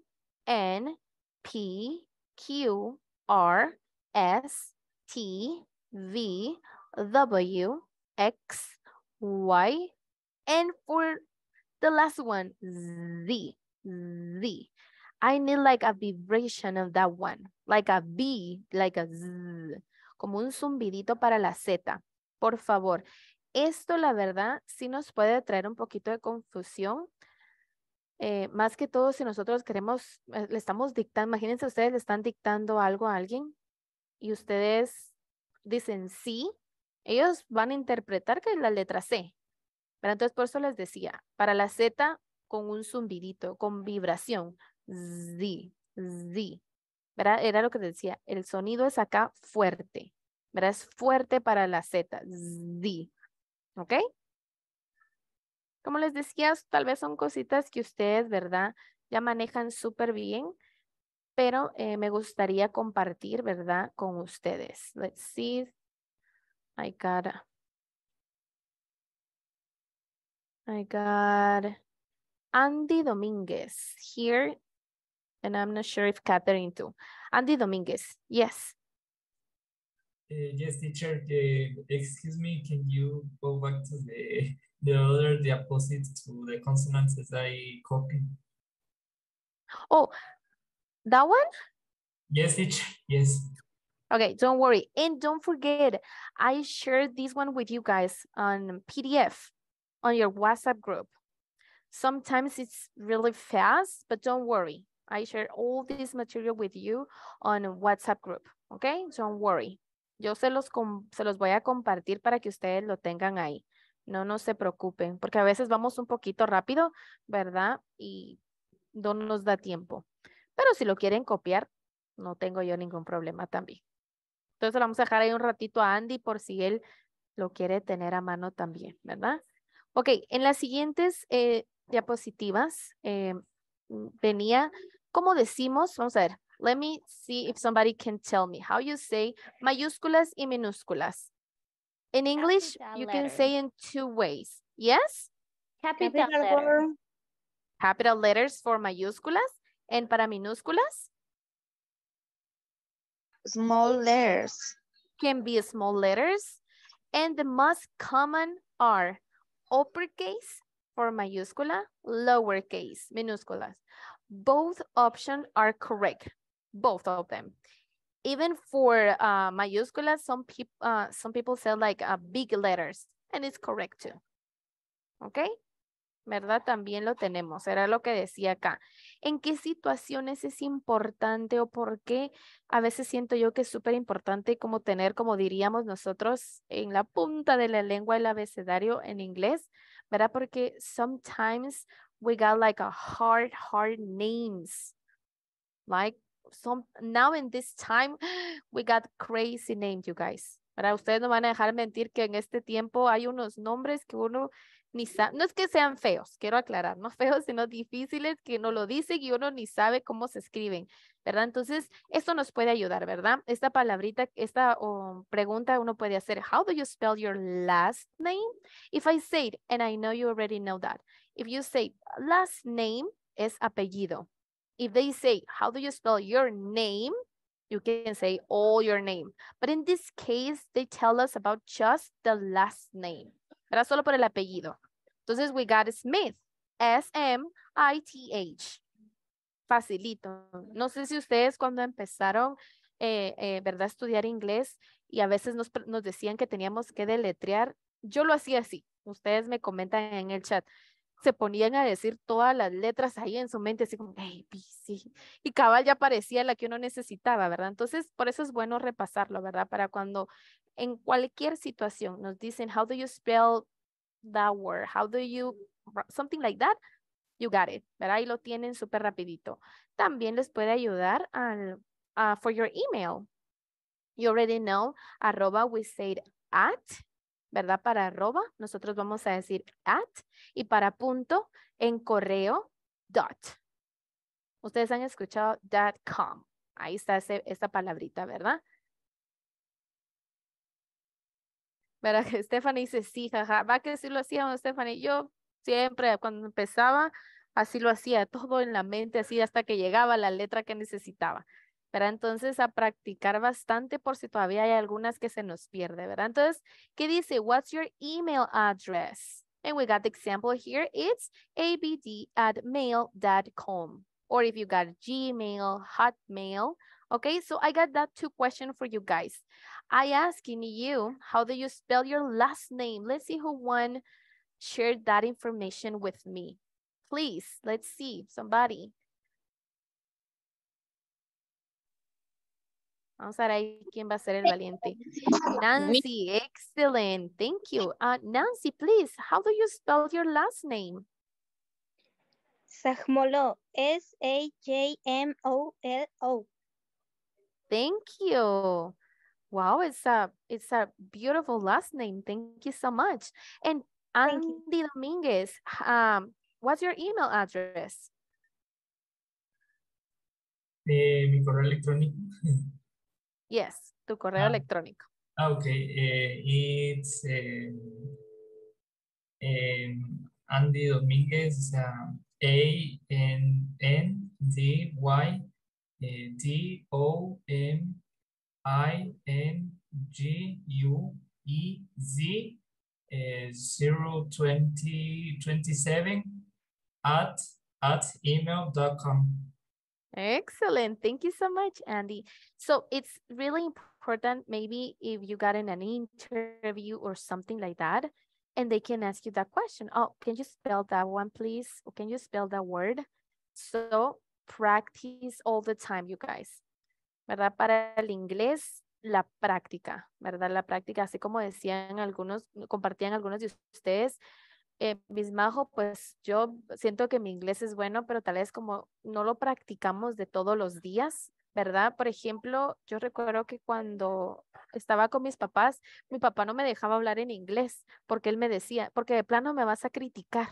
N, P, Q, R, S, T, V, W, X, Y, and for the last one, Z, Z. I need like a vibration of that one, like a B, like a Z, como un zumbidito para la Z. Por favor, esto la verdad sí nos puede traer un poquito de confusión eh, más que todo si nosotros queremos, eh, le estamos dictando, imagínense ustedes le están dictando algo a alguien y ustedes dicen sí, ellos van a interpretar que es la letra C. Pero entonces por eso les decía, para la Z con un zumbidito, con vibración, z, z. ¿verdad? Era lo que decía, el sonido es acá fuerte, ¿verdad? Es fuerte para la Z, z, ¿ok? Como les decía, tal vez son cositas que ustedes, ¿verdad? Ya manejan súper bien, pero eh, me gustaría compartir, ¿verdad? Con ustedes. Let's see. I got, I got Andy Dominguez here. And I'm not sure if Catherine too. Andy Dominguez, yes. Uh, yes, teacher. excuse me, can you go back to the the other the opposite to the consonants that I copied? Oh, that one? Yes, teacher. Yes. Okay, don't worry. And don't forget, I shared this one with you guys on PDF on your WhatsApp group. Sometimes it's really fast, but don't worry. I share all this material with you on WhatsApp group, okay? Don't worry. Yo se los, se los voy a compartir para que ustedes lo tengan ahí. No, no se preocupen, porque a veces vamos un poquito rápido, ¿verdad? Y no nos da tiempo. Pero si lo quieren copiar, no tengo yo ningún problema también. Entonces lo vamos a dejar ahí un ratito a Andy por si él lo quiere tener a mano también, ¿verdad? Ok, en las siguientes eh, diapositivas eh, venía, como decimos, vamos a ver, Let me see if somebody can tell me how you say mayúsculas y minúsculas. In English, capital you can say in two ways. Yes? Capital, capital Capital letters for mayúsculas and para minúsculas? Small letters. Can be small letters. And the most common are uppercase for mayúscula, lowercase, minúsculas. Both options are correct. both of them. Even for uh, mayúsculas, some, uh, some people say like uh, big letters, and it's correct too. Okay? ¿verdad? También lo tenemos, era lo que decía acá. ¿En qué situaciones es importante o por qué? A veces siento yo que es súper importante como tener, como diríamos nosotros, en la punta de la lengua el abecedario en inglés, ¿verdad? Porque sometimes we got like a hard, hard names, like some now in this time we got crazy names, you guys. Para ustedes no van a dejar mentir que en este tiempo hay unos nombres que uno ni sabe, no es que sean feos, quiero aclarar, no feos, sino difíciles que no lo dicen y uno ni sabe cómo se escriben, ¿verdad? Entonces, eso nos puede ayudar, ¿verdad? Esta palabrita, esta oh, pregunta uno puede hacer, how do you spell your last name? If I say it, and I know you already know that. If you say last name es apellido, if they say, how do you spell your name? You can say all oh, your name. But in this case, they tell us about just the last name. Era solo por el apellido. Entonces, we got Smith. S-M-I-T-H. Facilito. No sé si ustedes cuando empezaron, eh, eh, ¿verdad? Estudiar inglés y a veces nos, nos decían que teníamos que deletrear. Yo lo hacía así. Ustedes me comentan en el chat se ponían a decir todas las letras ahí en su mente, así como, hey, sí. Y cabal ya parecía la que uno necesitaba, ¿verdad? Entonces, por eso es bueno repasarlo, ¿verdad? Para cuando en cualquier situación nos dicen, how do you spell that word? How do you, something like that? You got it, ¿verdad? Ahí lo tienen súper rapidito. También les puede ayudar al, ah, for your email. You already know, arroba we said at ¿verdad? Para arroba, nosotros vamos a decir at y para punto en correo dot. Ustedes han escuchado dot com. Ahí está esa esta palabrita, ¿verdad? ¿Verdad? Que Stephanie dice, sí, jaja. Va que decirlo así, don Stephanie. Yo siempre, cuando empezaba, así lo hacía, todo en la mente, así hasta que llegaba la letra que necesitaba. ¿verdad? Entonces, a practicar bastante por si todavía hay algunas que se nos pierde, ¿verdad? Entonces, ¿qué dice? What's your email address? And we got the example here. It's abd at mail.com. Or if you got Gmail, Hotmail. Okay, so I got that two question for you guys. I asking you, how do you spell your last name? Let's see who one shared that information with me. Please, let's see, somebody. Vamos a ver ahí quién va a ser el valiente. Nancy, excellent. Thank you. Uh, Nancy, please, how do you spell your last name? Sajmolo, S-A-J-M-O-L-O. Thank you. Wow, it's a, it's a beautiful last name. Thank you so much. And Andy Dominguez, um, what's your email address? Eh, mi correo electrónico. Yes, tu correo ah. electrónico. Ah, ok. Eh, it's eh, eh, Andy Dominguez, a n n d y d o m i n g u e z twenty 02027 at, at email.com. Excellent. Thank you so much, Andy. So it's really important, maybe if you got in an interview or something like that, and they can ask you that question. Oh, can you spell that one, please? Or can you spell that word? So practice all the time, you guys. ¿Verdad? Para el inglés, la práctica, ¿verdad? La práctica, así como decían algunos, compartían algunos de ustedes, Eh, mismajo pues yo siento que mi inglés es bueno, pero tal vez como no lo practicamos de todos los días, ¿verdad? Por ejemplo, yo recuerdo que cuando estaba con mis papás, mi papá no me dejaba hablar en inglés porque él me decía, porque de plano me vas a criticar.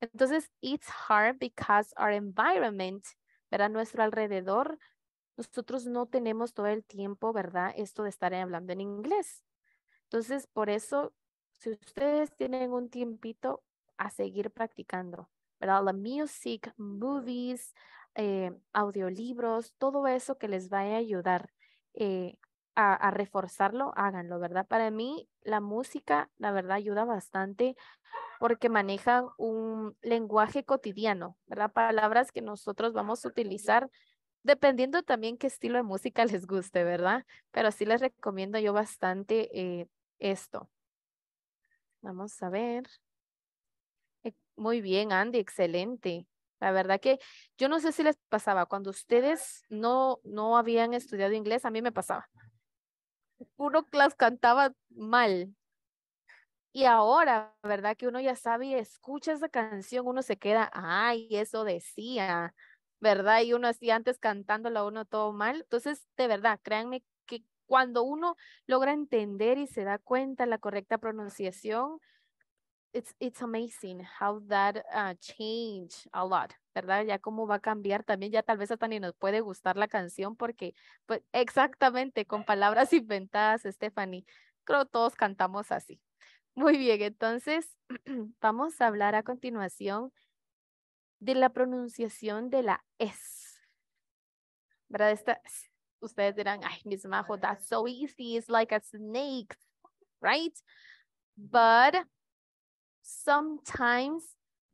Entonces, it's hard because our environment, ¿verdad? Nuestro alrededor, nosotros no tenemos todo el tiempo, ¿verdad? Esto de estar hablando en inglés. Entonces, por eso si ustedes tienen un tiempito a seguir practicando, ¿verdad? La music, movies, eh, audiolibros, todo eso que les vaya a ayudar eh, a, reforzarlo, háganlo, ¿verdad? Para mí la música, la verdad, ayuda bastante porque maneja un lenguaje cotidiano, ¿verdad? Palabras que nosotros vamos a utilizar dependiendo también qué estilo de música les guste, ¿verdad? Pero sí les recomiendo yo bastante eh, esto. Vamos a ver. E, muy bien, Andy, excelente. La verdad que yo no sé si les pasaba, cuando ustedes no, no habían estudiado inglés, a mí me pasaba. Uno las cantaba mal. Y ahora, ¿verdad? Que uno ya sabe y escucha esa canción, uno se queda, ay, eso decía, ¿verdad? Y uno así antes cantándola uno todo mal. Entonces, de verdad, créanme cuando uno logra entender y se da cuenta la correcta pronunciación, it's, it's amazing how that uh, change a lot, ¿verdad? Ya cómo va a cambiar también, ya tal vez a Tani nos puede gustar la canción porque, pues exactamente, con palabras inventadas, Stephanie, creo todos cantamos así. Muy bien, entonces vamos a hablar a continuación de la pronunciación de la S. ¿Verdad? Esta ustedes dirán, ay, mis Majo, that's so easy. It's like a snake, right? But sometimes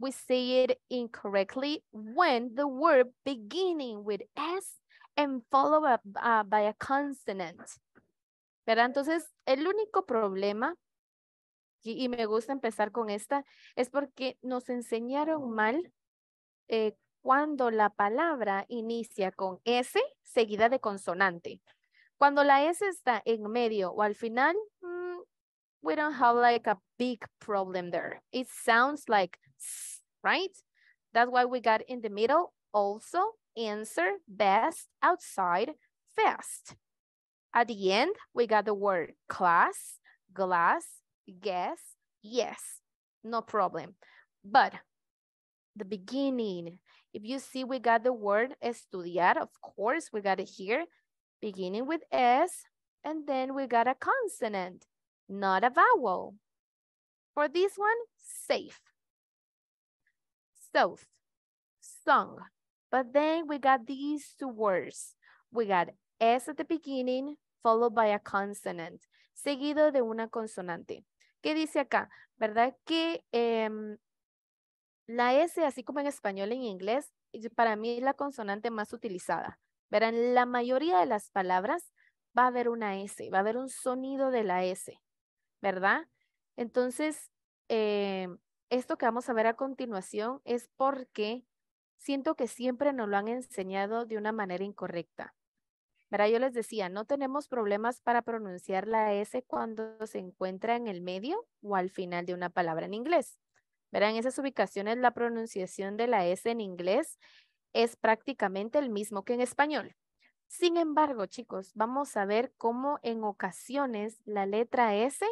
we say it incorrectly when the word beginning with S and followed up uh, by a consonant. pero Entonces, el único problema, y, y, me gusta empezar con esta, es porque nos enseñaron mal eh, cuando la palabra inicia con S seguida de consonante. Cuando la S está en medio o al final, mm, we don't have like a big problem there. It sounds like S, right? That's why we got in the middle also, answer, best, outside, fast. At the end, we got the word class, glass, guess, yes, no problem. But the beginning, if you see, we got the word estudiar, of course, we got it here, beginning with S, and then we got a consonant, not a vowel. For this one, safe. South, song. But then we got these two words. We got S at the beginning, followed by a consonant, seguido de una consonante. ¿Qué dice acá? ¿Verdad que eh, La S, así como en español y en inglés, para mí es la consonante más utilizada. Verán, la mayoría de las palabras va a haber una S, va a haber un sonido de la S, ¿verdad? Entonces, eh, esto que vamos a ver a continuación es porque siento que siempre nos lo han enseñado de una manera incorrecta. Verá, Yo les decía, no tenemos problemas para pronunciar la S cuando se encuentra en el medio o al final de una palabra en inglés. Verán, En esas ubicaciones la pronunciación de la S en inglés es prácticamente el mismo que en español. Sin embargo, chicos, vamos a ver cómo en ocasiones la letra S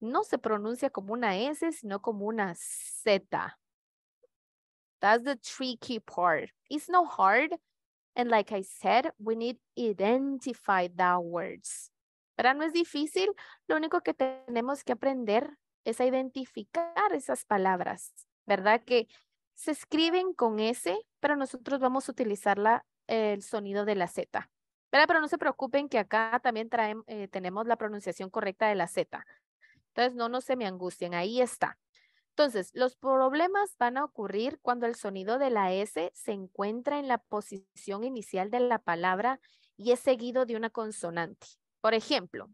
no se pronuncia como una S, sino como una Z. That's the tricky part. It's no hard. And like I said, we need identify those words. Pero no es difícil, lo único que tenemos que aprender es a identificar esas palabras, ¿verdad? Que se escriben con S, pero nosotros vamos a utilizar el sonido de la Z. Pero no se preocupen que acá también eh, tenemos la pronunciación correcta de la Z. Entonces, no, no se me angustien, ahí está. Entonces, los problemas van a ocurrir cuando el sonido de la S se encuentra en la posición inicial de la palabra y es seguido de una consonante. Por ejemplo,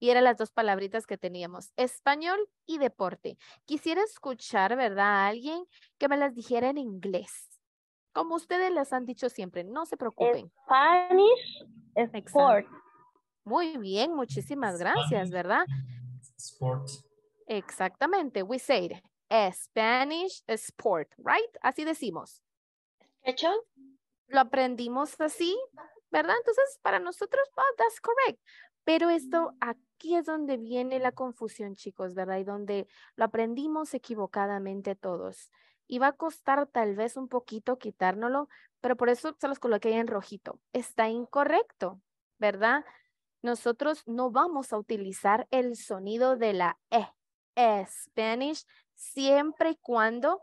y eran las dos palabritas que teníamos, español y deporte. Quisiera escuchar, ¿verdad? A alguien que me las dijera en inglés. Como ustedes las han dicho siempre, no se preocupen. Spanish Sport. Muy bien, muchísimas gracias, ¿verdad? Sport. Exactamente, we say Spanish Sport, right? Así decimos. ¿Hecho? Lo aprendimos así, ¿verdad? Entonces, para nosotros, oh, that's correct. Pero esto aquí es donde viene la confusión, chicos, ¿verdad? Y donde lo aprendimos equivocadamente todos. Y va a costar tal vez un poquito quitárnoslo, pero por eso se los coloqué en rojito. Está incorrecto, ¿verdad? Nosotros no vamos a utilizar el sonido de la E, e Spanish, siempre y cuando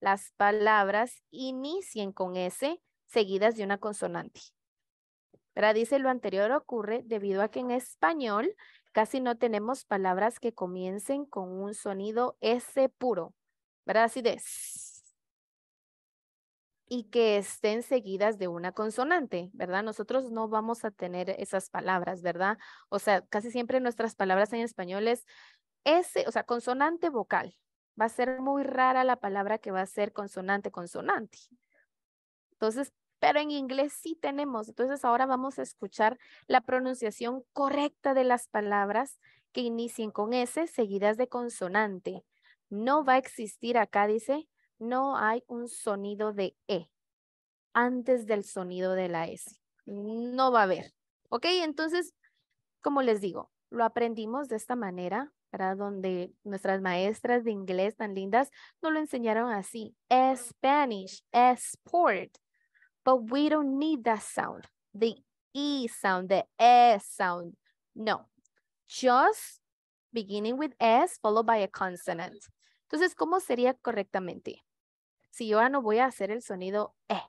las palabras inicien con S seguidas de una consonante. ¿verdad? Dice, lo anterior ocurre debido a que en español casi no tenemos palabras que comiencen con un sonido S puro, ¿verdad? Así de y que estén seguidas de una consonante, ¿verdad? Nosotros no vamos a tener esas palabras, ¿verdad? O sea, casi siempre nuestras palabras en español es S, o sea, consonante vocal. Va a ser muy rara la palabra que va a ser consonante, consonante. Entonces, pero en inglés sí tenemos. Entonces ahora vamos a escuchar la pronunciación correcta de las palabras que inicien con S seguidas de consonante. No va a existir acá, dice, no hay un sonido de E antes del sonido de la S. No va a haber. ¿Ok? Entonces, como les digo, lo aprendimos de esta manera, ¿verdad? Donde nuestras maestras de inglés tan lindas nos lo enseñaron así. Spanish, sport, But we don't need that sound, the E sound, the S sound. No, just beginning with S followed by a consonant. Entonces, ¿cómo sería correctamente? Si yo no voy a hacer el sonido E.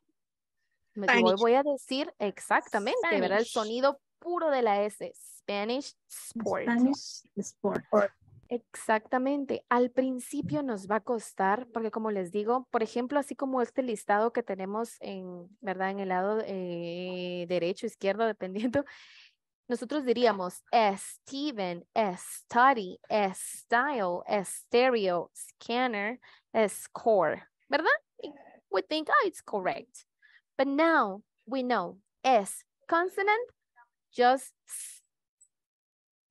Me voy a decir exactamente, ¿verdad? El sonido puro de la S. Spanish sport. Spanish sport. Exactamente. Al principio nos va a costar, porque como les digo, por ejemplo, así como este listado que tenemos en, ¿verdad? En el lado eh, derecho, izquierdo, dependiendo, nosotros diríamos Steven, study, style, stereo, scanner, Core, ¿verdad? We think, oh, it's correct. But now we know S consonant, just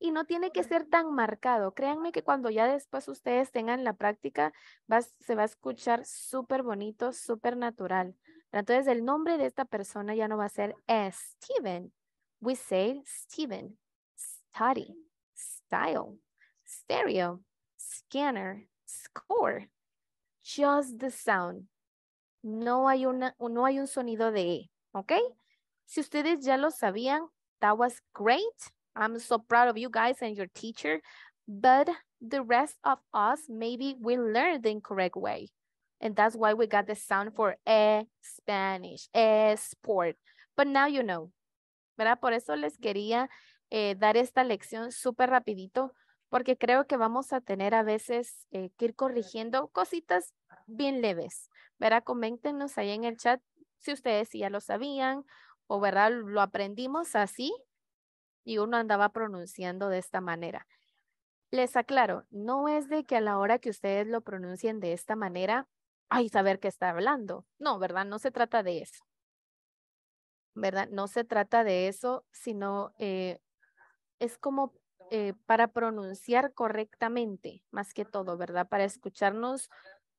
y no tiene que ser tan marcado. Créanme que cuando ya después ustedes tengan la práctica, se va a escuchar súper bonito, súper natural. Entonces el nombre de esta persona ya no va a ser Steven. We say Steven, study, style, stereo, scanner, score. Just the sound. No hay, no hay un sonido de E, ¿ok? Si ustedes ya lo sabían, that was great. I'm so proud of you guys and your teacher, but the rest of us, maybe we learned the incorrect way. And that's why we got the sound for e Spanish, e sport. But now you know. ¿Verdad? Por eso les quería eh, dar esta lección súper rapidito, porque creo que vamos a tener a veces eh, que ir corrigiendo cositas bien leves. ¿Verdad? Coméntenos ahí en el chat si ustedes ya lo sabían o ¿verdad? Lo aprendimos así y uno andaba pronunciando de esta manera. Les aclaro, no es de que a la hora que ustedes lo pronuncien de esta manera, ay, saber qué está hablando. No, ¿verdad? No se trata de eso. ¿Verdad? No se trata de eso, sino eh, es como eh, para pronunciar correctamente, más que todo, ¿verdad? Para escucharnos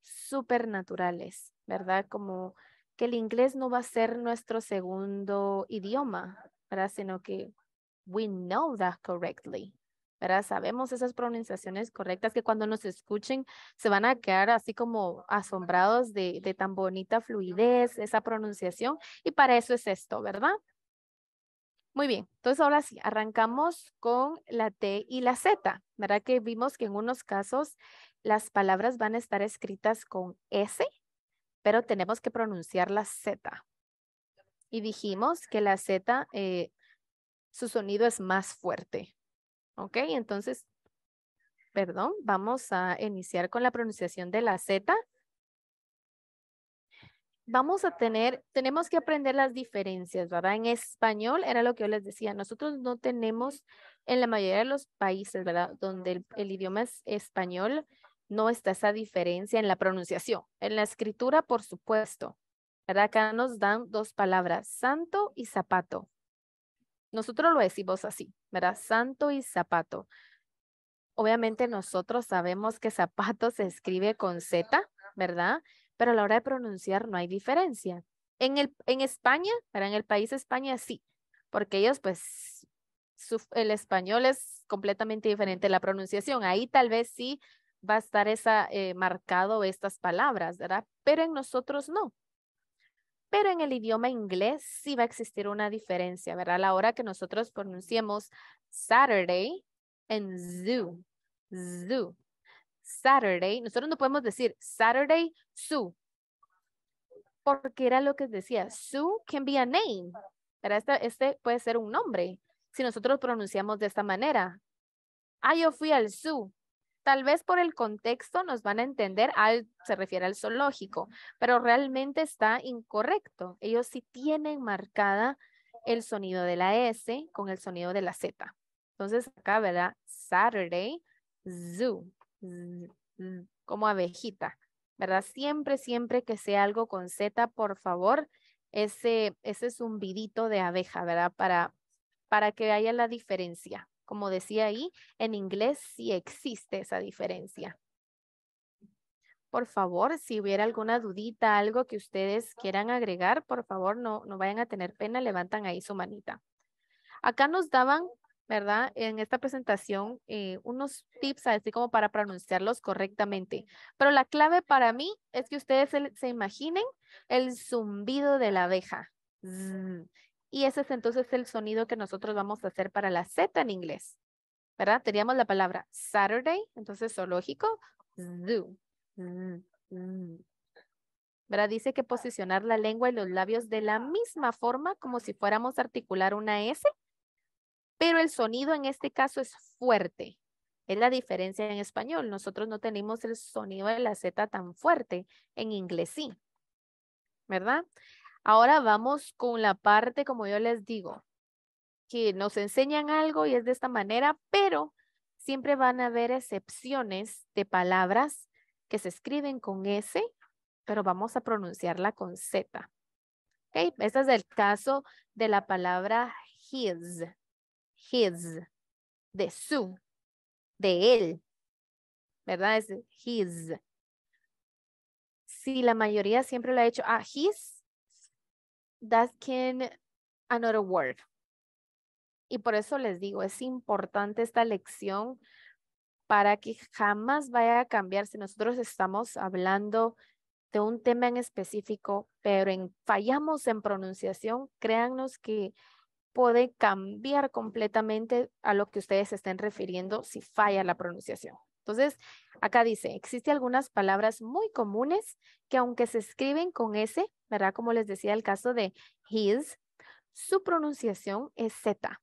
súper naturales, ¿verdad? Como que el inglés no va a ser nuestro segundo idioma, ¿verdad? Sino que We know that correctly. ¿verdad? Sabemos esas pronunciaciones correctas que cuando nos escuchen se van a quedar así como asombrados de, de tan bonita fluidez, esa pronunciación. Y para eso es esto, ¿verdad? Muy bien, entonces ahora sí, arrancamos con la T y la Z, ¿verdad? Que vimos que en unos casos las palabras van a estar escritas con S, pero tenemos que pronunciar la Z. Y dijimos que la Z eh, su sonido es más fuerte. ¿Ok? Entonces, perdón, vamos a iniciar con la pronunciación de la Z. Vamos a tener, tenemos que aprender las diferencias, ¿verdad? En español era lo que yo les decía, nosotros no tenemos en la mayoría de los países, ¿verdad? Donde el, idioma es español, no está esa diferencia en la pronunciación. En la escritura, por supuesto, ¿verdad? Acá nos dan dos palabras, santo y zapato. Nosotros lo decimos así, ¿verdad? Santo y zapato. Obviamente nosotros sabemos que zapato se escribe con Z, ¿verdad? Pero a la hora de pronunciar no hay diferencia. En, el, en España, ¿verdad? En el país España sí, porque ellos pues el español es completamente diferente la pronunciación. Ahí tal vez sí va a estar esa, eh, marcado estas palabras, ¿verdad? Pero en nosotros no pero en el idioma inglés sí va a existir una diferencia, ¿verdad? la hora que nosotros pronunciemos Saturday en zoo, zoo, Saturday, nosotros no podemos decir Saturday zoo, porque era lo que decía, zoo can be a name, pero este, este puede ser un nombre, si nosotros pronunciamos de esta manera. Ah, yo fui al zoo, Tal vez por el contexto nos van a entender, al, se refiere al zoológico, pero realmente está incorrecto. Ellos sí tienen marcada el sonido de la S con el sonido de la Z. Entonces acá, ¿verdad? Saturday, zoo, como abejita, ¿verdad? Siempre, siempre que sea algo con Z, por favor, ese, ese zumbidito de abeja, ¿verdad? Para, para que haya la diferencia. Como decía ahí, en inglés sí existe esa diferencia. Por favor, si hubiera alguna dudita, algo que ustedes quieran agregar, por favor, no, no vayan a tener pena, levantan ahí su manita. Acá nos daban ¿verdad? En esta presentación, eh, unos tips así como para pronunciarlos correctamente. Pero la clave para mí es que ustedes se, imaginen el zumbido de la abeja. Y ese es entonces el sonido que nosotros vamos a hacer para la Z en inglés. ¿Verdad? Teníamos la palabra Saturday, entonces zoológico, zoo. Mm, mm, ¿Verdad? Dice que posicionar la lengua y los labios de la misma forma como si fuéramos a articular una S, pero el sonido en este caso es fuerte. Es la diferencia en español. Nosotros no tenemos el sonido de la Z tan fuerte. En inglés sí. ¿Verdad? Ahora vamos con la parte, como yo les digo, que nos enseñan algo y es de esta manera, pero siempre van a haber excepciones de palabras que se escriben con S, pero vamos a pronunciarla con Z. Okay. Este es el caso de la palabra his, his, de su, de él, ¿verdad? Es his. Si la mayoría siempre lo ha hecho, a ah, his, That can another word. Y por eso les digo, es importante esta lección para que jamás vaya a cambiar si nosotros estamos hablando de un tema en específico, pero en, fallamos en pronunciación, créannos que puede cambiar completamente a lo que ustedes estén refiriendo si falla la pronunciación. Entonces, acá dice, existen algunas palabras muy comunes que aunque se escriben con S, ¿verdad? Como les decía el caso de his, su pronunciación es Z.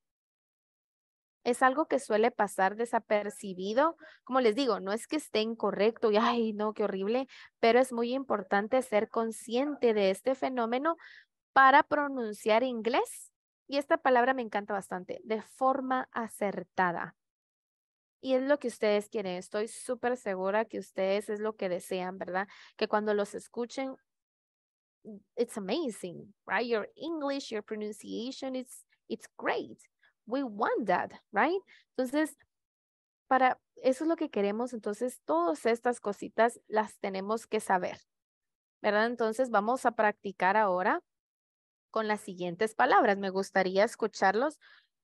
Es algo que suele pasar desapercibido. Como les digo, no es que esté incorrecto y, ay, no, qué horrible, pero es muy importante ser consciente de este fenómeno para pronunciar inglés. Y esta palabra me encanta bastante, de forma acertada. Y es lo que ustedes quieren. Estoy súper segura que ustedes es lo que desean, ¿verdad? Que cuando los escuchen, it's amazing, right? Your English, your pronunciation, it's, it's great. We want that, right? Entonces, para eso es lo que queremos. Entonces, todas estas cositas las tenemos que saber, ¿verdad? Entonces, vamos a practicar ahora con las siguientes palabras. Me gustaría escucharlos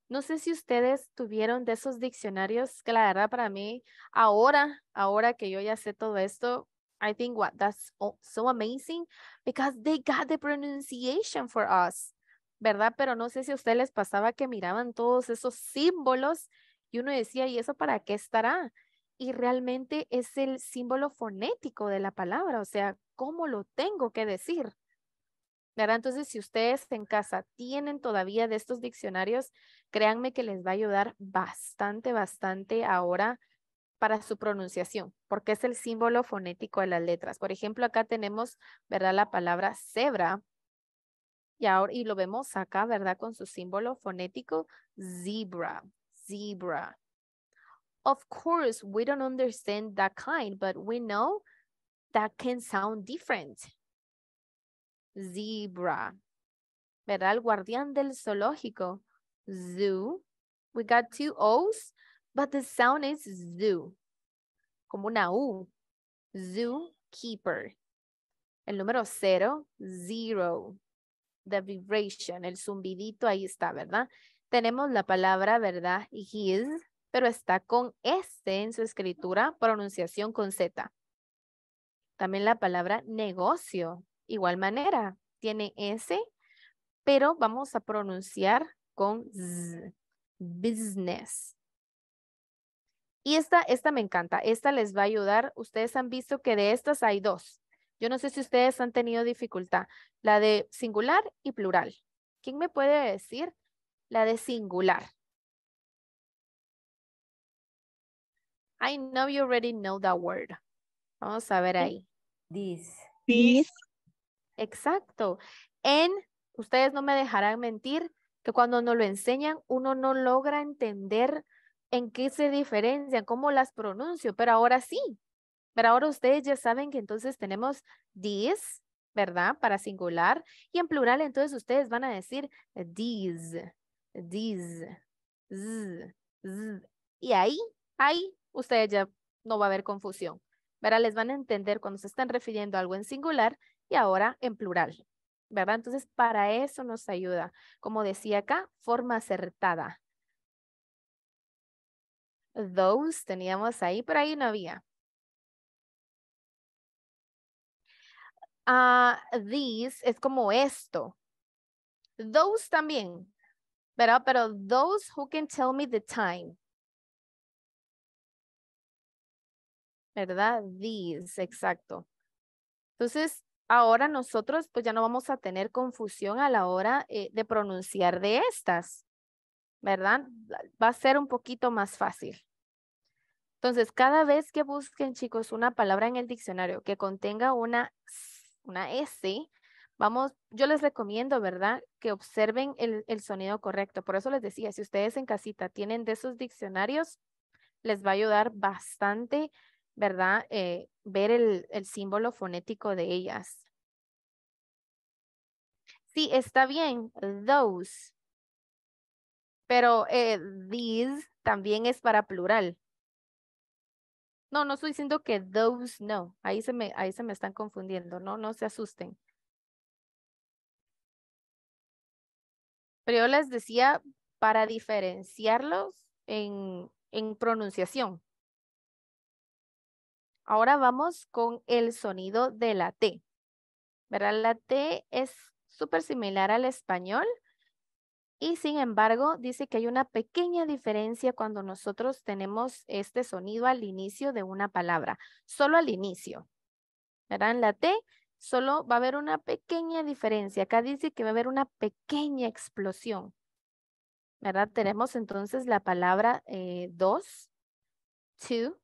no sé si ustedes tuvieron de esos diccionarios que la verdad para mí, ahora, ahora que yo ya sé todo esto, I think what that's so amazing because they got the pronunciation for us, ¿verdad? Pero no sé si a ustedes les pasaba que miraban todos esos símbolos y uno decía, ¿y eso para qué estará? Y realmente es el símbolo fonético de la palabra, o sea, ¿cómo lo tengo que decir? Entonces, si ustedes en casa tienen todavía de estos diccionarios, créanme que les va a ayudar bastante, bastante ahora para su pronunciación, porque es el símbolo fonético de las letras. Por ejemplo, acá tenemos, ¿verdad? La palabra zebra Y, ahora, y lo vemos acá, ¿verdad? Con su símbolo fonético, zebra, zebra. Of course, we don't understand that kind, but we know that can sound different zebra. ¿Verdad? El guardián del zoológico. Zoo. We got two O's, but the sound is zoo. Como una U. Zoo keeper. El número cero, zero. The vibration, el zumbidito, ahí está, ¿verdad? Tenemos la palabra, ¿verdad? His, pero está con S en su escritura, pronunciación con Z. También la palabra negocio, Igual manera, tiene S, pero vamos a pronunciar con Z, business. Y esta, esta me encanta, esta les va a ayudar. Ustedes han visto que de estas hay dos. Yo no sé si ustedes han tenido dificultad, la de singular y plural. ¿Quién me puede decir la de singular? I know you already know that word. Vamos a ver ahí. This. This. Exacto. En, ustedes no me dejarán mentir, que cuando nos lo enseñan uno no logra entender en qué se diferencian, cómo las pronuncio, pero ahora sí. Pero ahora ustedes ya saben que entonces tenemos this, ¿verdad? Para singular. Y en plural, entonces ustedes van a decir these, these, z, z. Y ahí, ahí, ustedes ya no va a haber confusión. ¿Verdad? Les van a entender cuando se están refiriendo a algo en singular y ahora en plural, ¿verdad? Entonces, para eso nos ayuda. Como decía acá, forma acertada. Those teníamos ahí, pero ahí no había. Ah, these es como esto. Those también, ¿verdad? Pero those who can tell me the time. ¿Verdad? These, exacto. Entonces, ahora nosotros pues ya no vamos a tener confusión a la hora eh, de pronunciar de estas, ¿verdad? Va a ser un poquito más fácil. Entonces, cada vez que busquen, chicos, una palabra en el diccionario que contenga una, una S, vamos, yo les recomiendo, ¿verdad? Que observen el, el sonido correcto. Por eso les decía, si ustedes en casita tienen de esos diccionarios, les va a ayudar bastante ¿verdad? Eh, ver el, símbolo fonético de ellas. Sí, está bien, those. Pero eh, these también es para plural. No, no estoy diciendo que those no. Ahí se me, ahí se me están confundiendo, no, no se asusten. Pero yo les decía para diferenciarlos en, en pronunciación. Ahora vamos con el sonido de la T. ¿Verdad? La T es súper similar al español y sin embargo dice que hay una pequeña diferencia cuando nosotros tenemos este sonido al inicio de una palabra, solo al inicio. ¿Verdad? En la T solo va a haber una pequeña diferencia. Acá dice que va a haber una pequeña explosión. ¿Verdad? Tenemos entonces la palabra eh, dos, two,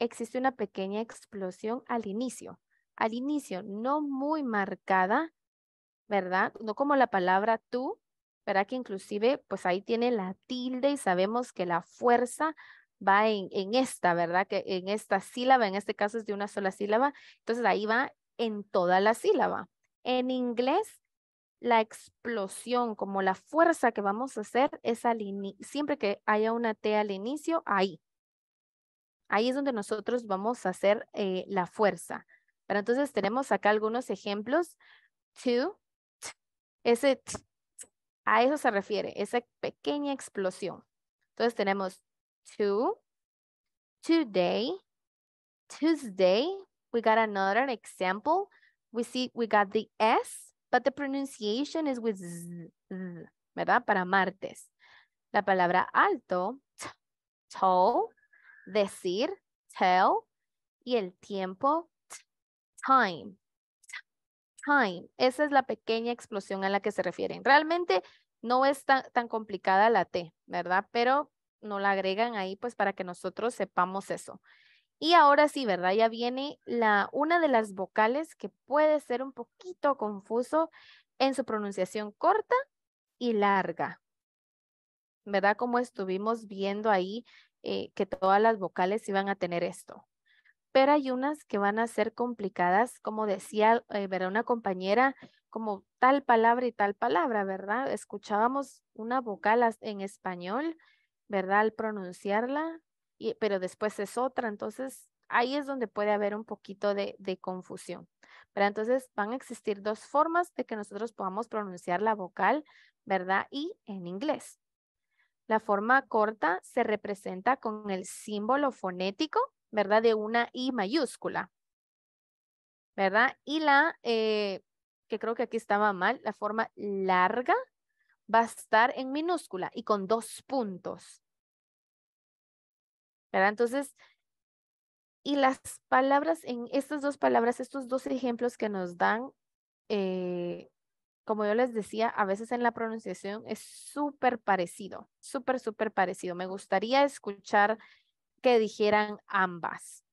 existe una pequeña explosión al inicio. Al inicio, no muy marcada, ¿verdad? No como la palabra tú, ¿verdad? Que inclusive, pues ahí tiene la tilde y sabemos que la fuerza va en, esta, ¿verdad? Que en esta sílaba, en este caso es de una sola sílaba, entonces ahí va en toda la sílaba. En inglés, la explosión, como la fuerza que vamos a hacer, es al siempre que haya una T al inicio, ahí, Ahí es donde nosotros vamos a hacer eh, la fuerza. Pero entonces tenemos acá algunos ejemplos. To, ese a eso se refiere, esa pequeña explosión. Entonces tenemos to, today, Tuesday. We got another example. We see we got the S, but the pronunciation is with Z, ¿verdad? Para martes. La palabra alto, tall, decir, tell, y el tiempo, time. Time. Esa es la pequeña explosión a la que se refieren. Realmente no es tan, tan complicada la T, ¿verdad? Pero no la agregan ahí pues para que nosotros sepamos eso. Y ahora sí, ¿verdad? Ya viene la, una de las vocales que puede ser un poquito confuso en su pronunciación corta y larga, ¿verdad? Como estuvimos viendo ahí eh, que todas las vocales iban a tener esto. Pero hay unas que van a ser complicadas, como decía eh, una compañera, como tal palabra y tal palabra, ¿verdad? Escuchábamos una vocal en español, ¿verdad? Al pronunciarla, pero después es otra, entonces ahí es donde puede haber un poquito de, de confusión. Pero entonces van a existir dos formas de que nosotros podamos pronunciar la vocal, ¿verdad? Y en inglés. La forma corta se representa con el símbolo fonético, ¿verdad? De una I mayúscula, ¿verdad? Y la, eh, que creo que aquí estaba mal, la forma larga va a estar en minúscula y con dos puntos. ¿Verdad? Entonces, y las palabras, en estas dos palabras, estos dos ejemplos que nos dan, eh, como yo les decía, a veces en la pronunciación es súper parecido, súper, súper parecido. Me gustaría escuchar que dijeran ambas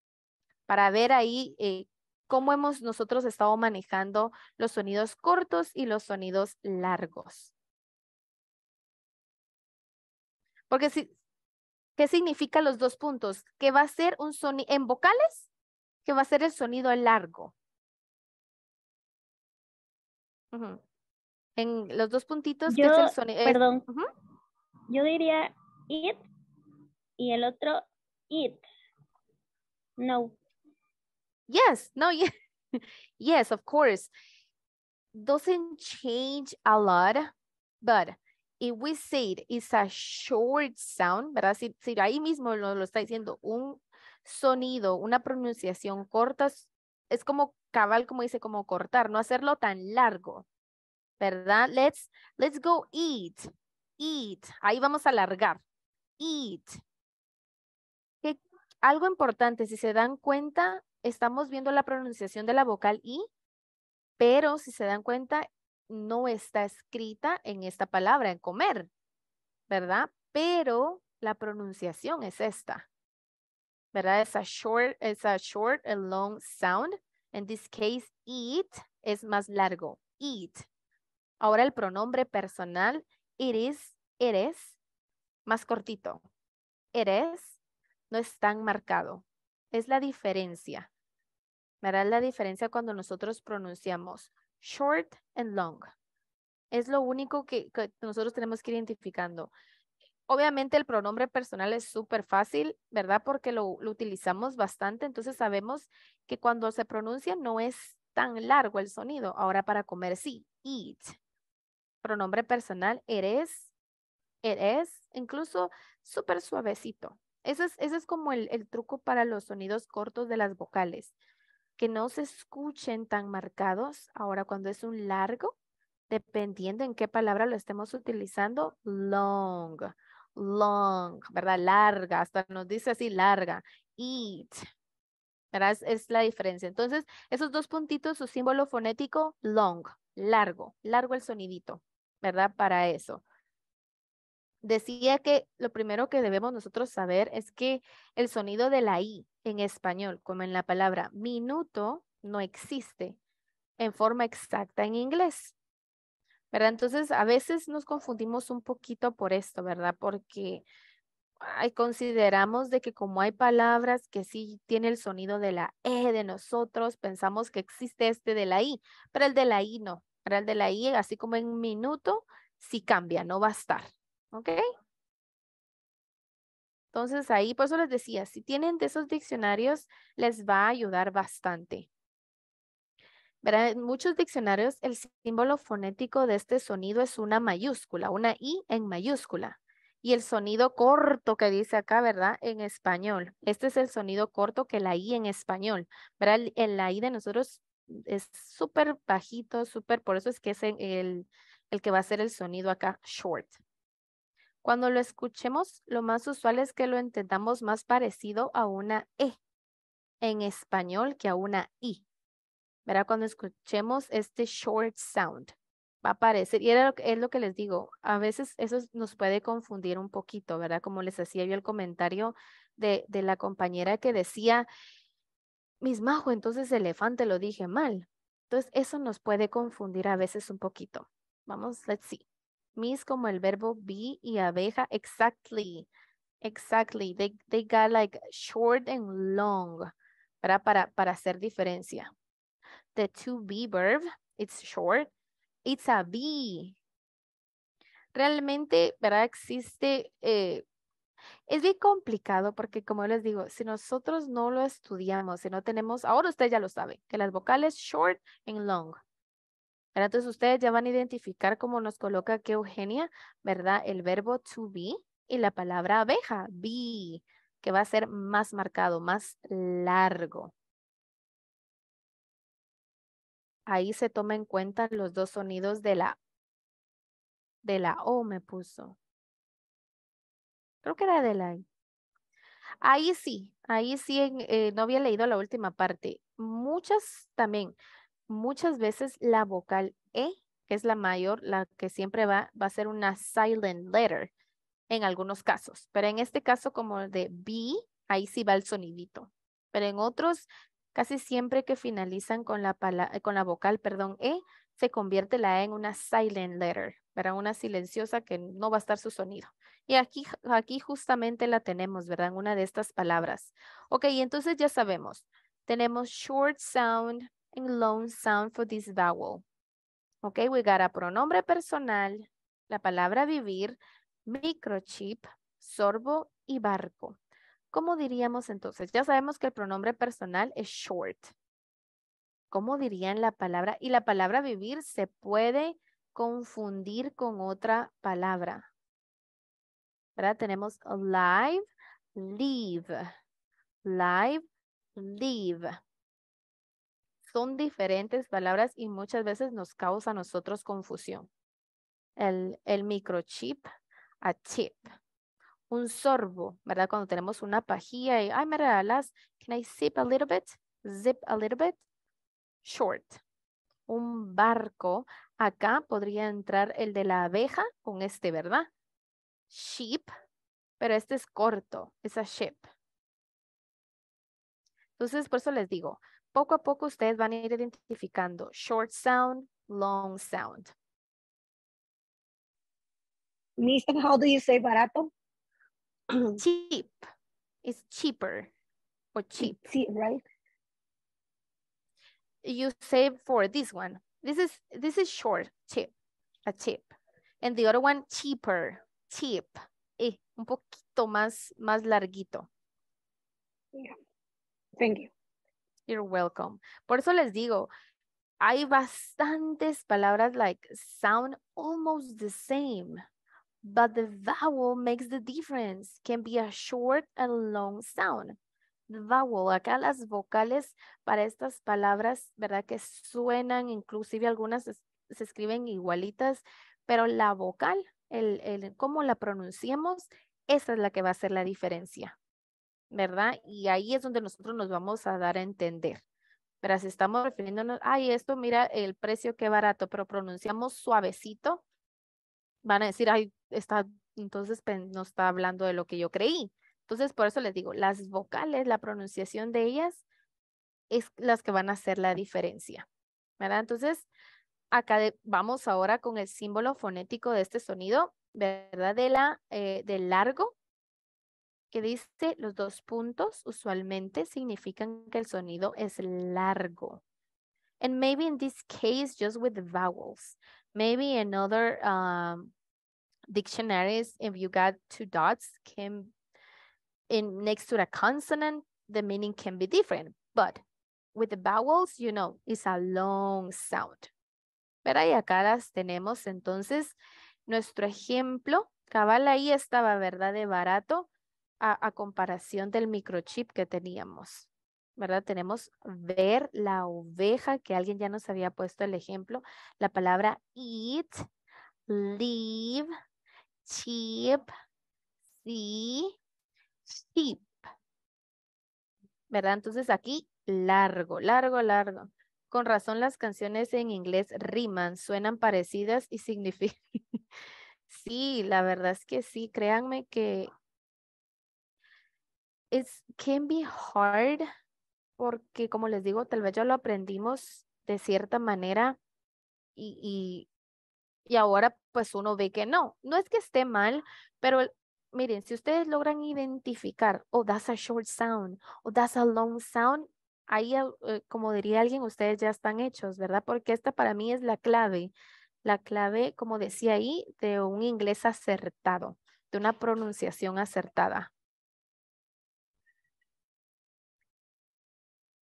para ver ahí eh, cómo hemos nosotros estado manejando los sonidos cortos y los sonidos largos. Porque si, ¿qué significa los dos puntos? Que va a ser un sonido, en vocales, que va a ser el sonido largo. En los dos puntitos, eh, Perdón. Yo diría it y el otro it. No. Yes, no, yes. of course. Doesn't change a lot, but if we say it, it's a short sound, ¿verdad? Si, ahí mismo lo está diciendo, un sonido, una pronunciación corta, es como cabal, como dice, como cortar, no hacerlo tan largo. ¿verdad? Let's, let's go eat, eat. Ahí vamos a alargar. Eat. algo importante, si se dan cuenta, estamos viendo la pronunciación de la vocal I, pero si se dan cuenta, no está escrita en esta palabra, en comer, ¿verdad? Pero la pronunciación es esta, ¿verdad? Es a short, es a short and long sound. En this case, eat es más largo, eat. Ahora el pronombre personal, is, eres, más cortito. Eres no es tan marcado. Es la diferencia. Verás la diferencia cuando nosotros pronunciamos short and long. Es lo único que, nosotros tenemos que ir identificando. Obviamente el pronombre personal es súper fácil, ¿verdad? Porque lo, lo, utilizamos bastante, entonces sabemos que cuando se pronuncia no es tan largo el sonido. Ahora para comer sí, eat, nombre personal, eres, eres, incluso súper suavecito. Ese es, ese es como el, truco para los sonidos cortos de las vocales, que no se escuchen tan marcados. Ahora, cuando es un largo, dependiendo en qué palabra lo estemos utilizando, long, long, ¿verdad? Larga, hasta nos dice así, larga, eat, ¿verdad? es, la diferencia. Entonces, esos dos puntitos, su símbolo fonético, long, largo, largo el sonidito. ¿verdad? Para eso. Decía que lo primero que debemos nosotros saber es que el sonido de la I en español, como en la palabra minuto, no existe en forma exacta en inglés. ¿Verdad? Entonces, a veces nos confundimos un poquito por esto, ¿verdad? Porque consideramos de que como hay palabras que sí tiene el sonido de la E de nosotros, pensamos que existe este de la I, pero el de la I no. Real de la I, así como en minuto, si cambia, no va a estar. ¿Ok? Entonces ahí, por eso les decía, si tienen de esos diccionarios, les va a ayudar bastante. ¿Verdad? En muchos diccionarios, el símbolo fonético de este sonido es una mayúscula, una I en mayúscula. Y el sonido corto que dice acá, ¿verdad? En español. Este es el sonido corto que la I en español. ¿Verdad? En la I de nosotros es súper bajito, súper, por eso es que es el, el que va a ser el sonido acá, short. Cuando lo escuchemos, lo más usual es que lo entendamos más parecido a una E en español que a una I. Verá, cuando escuchemos este short sound, va a aparecer, y era lo, es lo que les digo, a veces eso nos puede confundir un poquito, ¿verdad? Como les hacía yo el comentario de, de la compañera que decía, mis majo, entonces elefante lo dije mal. Entonces, eso nos puede confundir a veces un poquito. Vamos, let's see. Mis como el verbo be y abeja, exactly. Exactly. They, got like short and long. Para, para, para hacer diferencia. The to be verb, it's short. It's a be. Realmente, ¿verdad? Existe eh, es bien complicado porque, como les digo, si nosotros no lo estudiamos, si no tenemos, ahora ustedes ya lo saben, que las vocales short and long. Entonces ustedes ya van a identificar cómo nos coloca que Eugenia, ¿verdad? El verbo to be y la palabra abeja, be, que va a ser más marcado, más largo. Ahí se toma en cuenta los dos sonidos de la, de la O me puso. Creo que era Adelaide. Ahí sí, ahí sí eh, no había leído la última parte. Muchas también, muchas veces la vocal E, que es la mayor, la que siempre va, va a ser una silent letter en algunos casos. Pero en este caso como el de B, ahí sí va el sonidito. Pero en otros, casi siempre que finalizan con la, eh, con la vocal, perdón, E, se convierte la E en una silent letter, para una silenciosa que no va a estar su sonido. Y aquí, aquí justamente la tenemos, ¿verdad? En una de estas palabras. Ok, entonces ya sabemos. Tenemos short sound and long sound for this vowel. Ok, we got a pronombre personal, la palabra vivir, microchip, sorbo y barco. ¿Cómo diríamos entonces? Ya sabemos que el pronombre personal es short. ¿Cómo dirían la palabra? Y la palabra vivir se puede confundir con otra palabra. ¿verdad? Tenemos live, leave. live, live. Son diferentes palabras y muchas veces nos causa a nosotros confusión. El, el microchip a chip. Un sorbo, ¿verdad? Cuando tenemos una pajilla y, ay, me regalas, can I sip a little bit? Zip a little bit? Short. Un barco. Acá podría entrar el de la abeja con este, ¿verdad? sheep, pero este es corto, es a ship. Entonces, por eso les digo, poco a poco ustedes van a ir identificando short sound, long sound. Mister, how do you say barato? Cheap. It's cheaper or cheap. Cheap, right? You save for this one. This is this is short, Tip, a tip, And the other one cheaper. tip, y eh, un poquito más, más larguito. Thank you. You're welcome. Por eso les digo, hay bastantes palabras like sound almost the same, but the vowel makes the difference. Can be a short and long sound. The vowel, acá las vocales para estas palabras, ¿verdad? Que suenan, inclusive algunas se escriben igualitas, pero la vocal el, el cómo la pronunciemos, esa es la que va a ser la diferencia, ¿verdad? Y ahí es donde nosotros nos vamos a dar a entender. Pero si estamos refiriéndonos, ay, esto mira el precio qué barato, pero pronunciamos suavecito, van a decir, ay, está, entonces no está hablando de lo que yo creí. Entonces, por eso les digo, las vocales, la pronunciación de ellas es las que van a hacer la diferencia, ¿verdad? Entonces, acá vamos ahora con el símbolo fonético de este sonido, ¿verdad? De eh, largo, que dice los dos puntos usualmente significan que el sonido es largo. And maybe in this case, just with the vowels. Maybe in other um, dictionaries, if you got two dots can, in next to the consonant, the meaning can be different. But with the vowels, you know, it's a long sound. Y acá las tenemos. Entonces, nuestro ejemplo, cabal ahí estaba, ¿verdad? De barato a, comparación del microchip que teníamos. ¿verdad? Tenemos ver la oveja, que alguien ya nos había puesto el ejemplo, la palabra eat, leave, chip, see, sheep. ¿Verdad? Entonces aquí, largo, largo, largo. Con razón las canciones en inglés riman, suenan parecidas y significan... sí, la verdad es que sí, créanme que It can be hard porque como les digo, tal vez ya lo aprendimos de cierta manera y, y, y, ahora pues uno ve que no, no es que esté mal, pero miren, si ustedes logran identificar, oh, that's a short sound, o oh, that's a long sound, ahí, ah, eh, como diría alguien, ustedes ya están hechos, ¿verdad? Porque esta para mí es la clave, la clave, como decía ahí, de un inglés acertado, de una pronunciación acertada.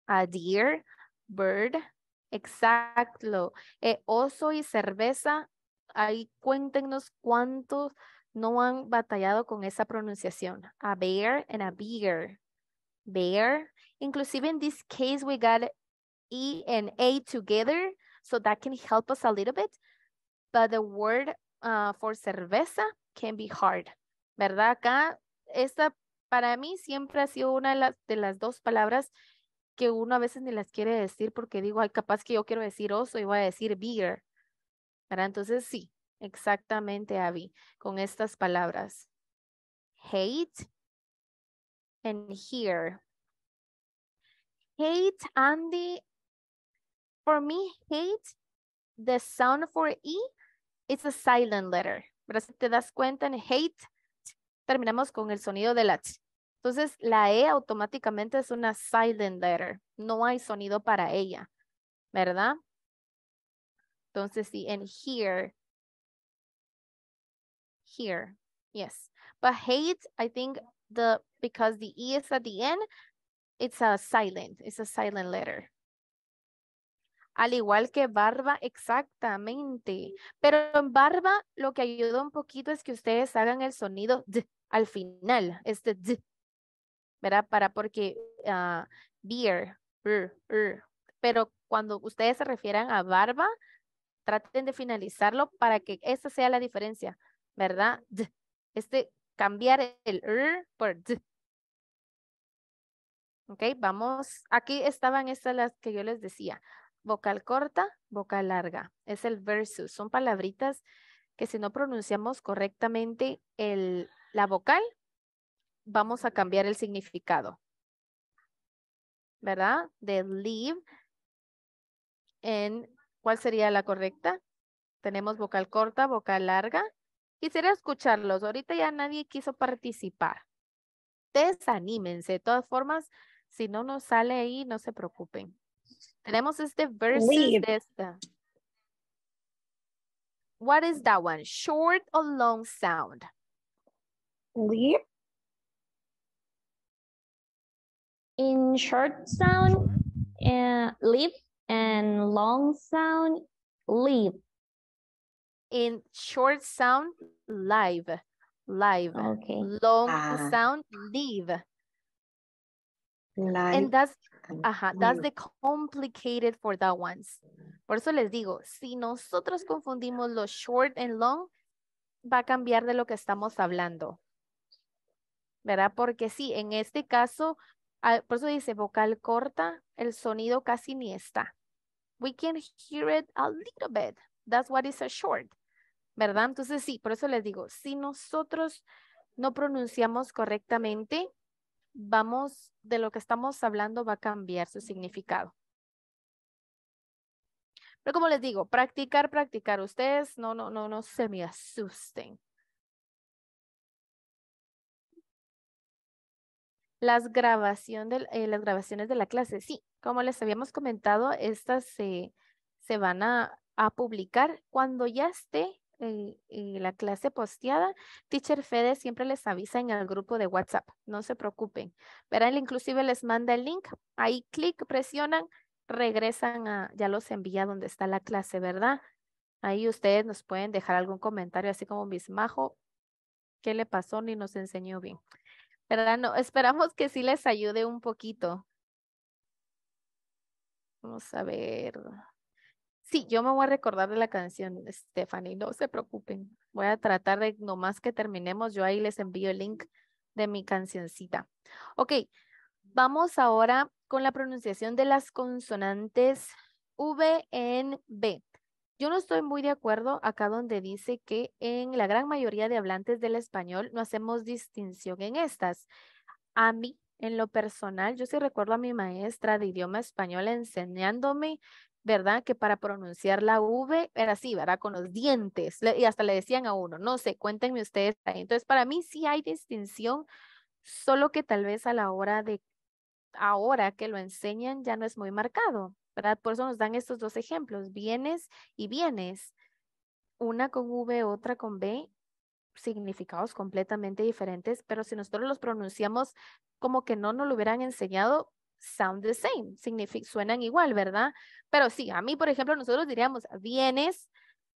A deer, bird, exacto. Eh, oso y cerveza, ahí cuéntenos cuántos no han batallado con esa pronunciación. A bear and a beer. Bear Inclusive en this case, we got E and A together, so that can help us a little bit. But the word uh, for cerveza can be hard, ¿verdad? Acá, esta para mí siempre ha sido una de las, de las dos palabras que uno a veces ni las quiere decir porque digo, ay, capaz que yo quiero decir oso y voy a decir beer, ¿verdad? Entonces sí, exactamente, Abby, con estas palabras. Hate and here hate, Andy, for me, hate, the sound for E, it's a silent letter. Pero si te das cuenta en hate, terminamos con el sonido de la T. Entonces, la E automáticamente es una silent letter. No hay sonido para ella, ¿verdad? Entonces, sí, en here. Here, yes. But hate, I think the because the E is at the end, it's a silent, it's a silent letter. Al igual que barba, exactamente. Pero en barba lo que ayuda un poquito es que ustedes hagan el sonido d al final, este d, ¿verdad? Para porque ah, beer, r, r. pero cuando ustedes se refieran a barba, traten de finalizarlo para que esa sea la diferencia, ¿verdad? D. Este cambiar el r por d Ok, vamos, aquí estaban estas las que yo les decía, vocal corta, vocal larga, es el versus, son palabritas que si no pronunciamos correctamente el, la vocal, vamos a cambiar el significado, ¿verdad? De leave, en, ¿cuál sería la correcta? Tenemos vocal corta, vocal larga. Quisiera escucharlos, ahorita ya nadie quiso participar desanímense. De todas formas, Si no nos sale ahí, no se preocupen. Tenemos este versus Leave. de esta. What is that one? Short or long sound? Leave. In short sound, uh, eh, leave, and long sound, leave. In short sound, live, live. Okay. Long ah. sound, leave. And that's, that's the complicated for that ones. Por eso les digo, si nosotros confundimos los short and long, va a cambiar de lo que estamos hablando. ¿Verdad? Porque sí, en este caso, ah, por eso dice vocal corta, el sonido casi ni está. We can hear it a little bit. That's what is a short. ¿Verdad? Entonces sí, por eso les digo, si nosotros no pronunciamos correctamente, vamos, de lo que estamos hablando va a cambiar su significado. Pero como les digo, practicar, practicar. Ustedes no, no, no, no se me asusten. Las, grabación eh, las grabaciones de la clase. Sí, como les habíamos comentado, estas se, se van a, a publicar cuando ya esté y, la clase posteada, Teacher Fede siempre les avisa en el grupo de WhatsApp. No se preocupen. Verán, inclusive les manda el link. Ahí clic, presionan, regresan a, ya los envía donde está la clase, ¿verdad? Ahí ustedes nos pueden dejar algún comentario, así como majo, ¿qué le pasó? Ni nos enseñó bien. ¿Verdad? No, esperamos que sí les ayude un poquito. Vamos a ver. Sí, yo me voy a recordar de la canción, Stephanie, no se preocupen. Voy a tratar de, más que terminemos, yo ahí les envío el link de mi cancioncita. Ok, vamos ahora con la pronunciación de las consonantes V en B. Yo no estoy muy de acuerdo acá donde dice que en la gran mayoría de hablantes del español no hacemos distinción en estas. A mí, en lo personal, yo sí recuerdo a mi maestra de idioma español enseñándome ¿verdad? Que para pronunciar la V era así, ¿verdad? Con los dientes. y hasta le decían a uno, no sé, cuéntenme ustedes. Entonces, para mí sí hay distinción, solo que tal vez a la hora de, ahora que lo enseñan, ya no es muy marcado, ¿verdad? Por eso nos dan estos dos ejemplos, bienes y bienes. Una con V, otra con B, significados completamente diferentes, pero si nosotros los pronunciamos como que no nos lo hubieran enseñado, sound the same, suenan igual, ¿verdad? Pero sí, a mí, por ejemplo, nosotros diríamos bienes,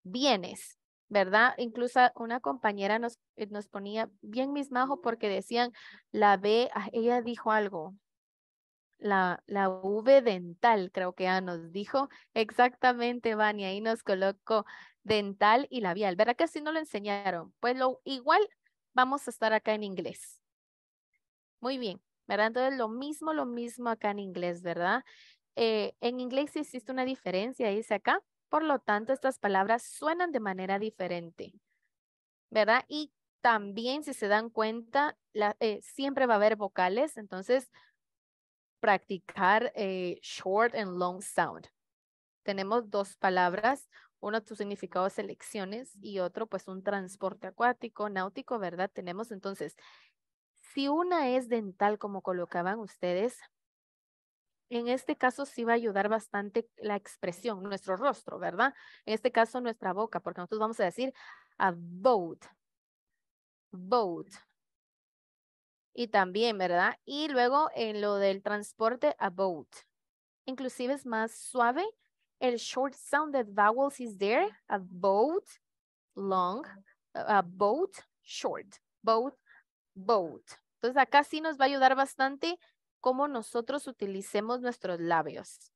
bienes, ¿verdad? Incluso una compañera nos, eh, nos ponía bien mismajo porque decían la B, ah, ella dijo algo, la, la V dental, creo que ya nos dijo exactamente, Van, y ahí nos colocó dental y labial, ¿verdad? Que así no lo enseñaron. Pues lo igual vamos a estar acá en inglés. Muy bien. ¿verdad? Entonces, lo mismo, lo mismo acá en inglés, ¿verdad? Eh, en inglés sí existe una diferencia, dice acá. Por lo tanto, estas palabras suenan de manera diferente, ¿verdad? Y también, si se dan cuenta, eh, siempre va a haber vocales, entonces practicar eh, short and long sound. Tenemos dos palabras, uno tu significado selecciones y otro pues un transporte acuático, náutico, ¿verdad? Tenemos entonces si una es dental, como colocaban ustedes, en este caso sí va a ayudar bastante la expresión, nuestro rostro, ¿verdad? En este caso nuestra boca, porque nosotros vamos a decir a boat. boat, Y también, ¿verdad? Y luego en lo del transporte, a boat, Inclusive es más suave. El short sound that vowels is there. a boat, long, a boat, short, boat, boat. Entonces, acá sí nos va a ayudar bastante cómo nosotros utilicemos nuestros labios.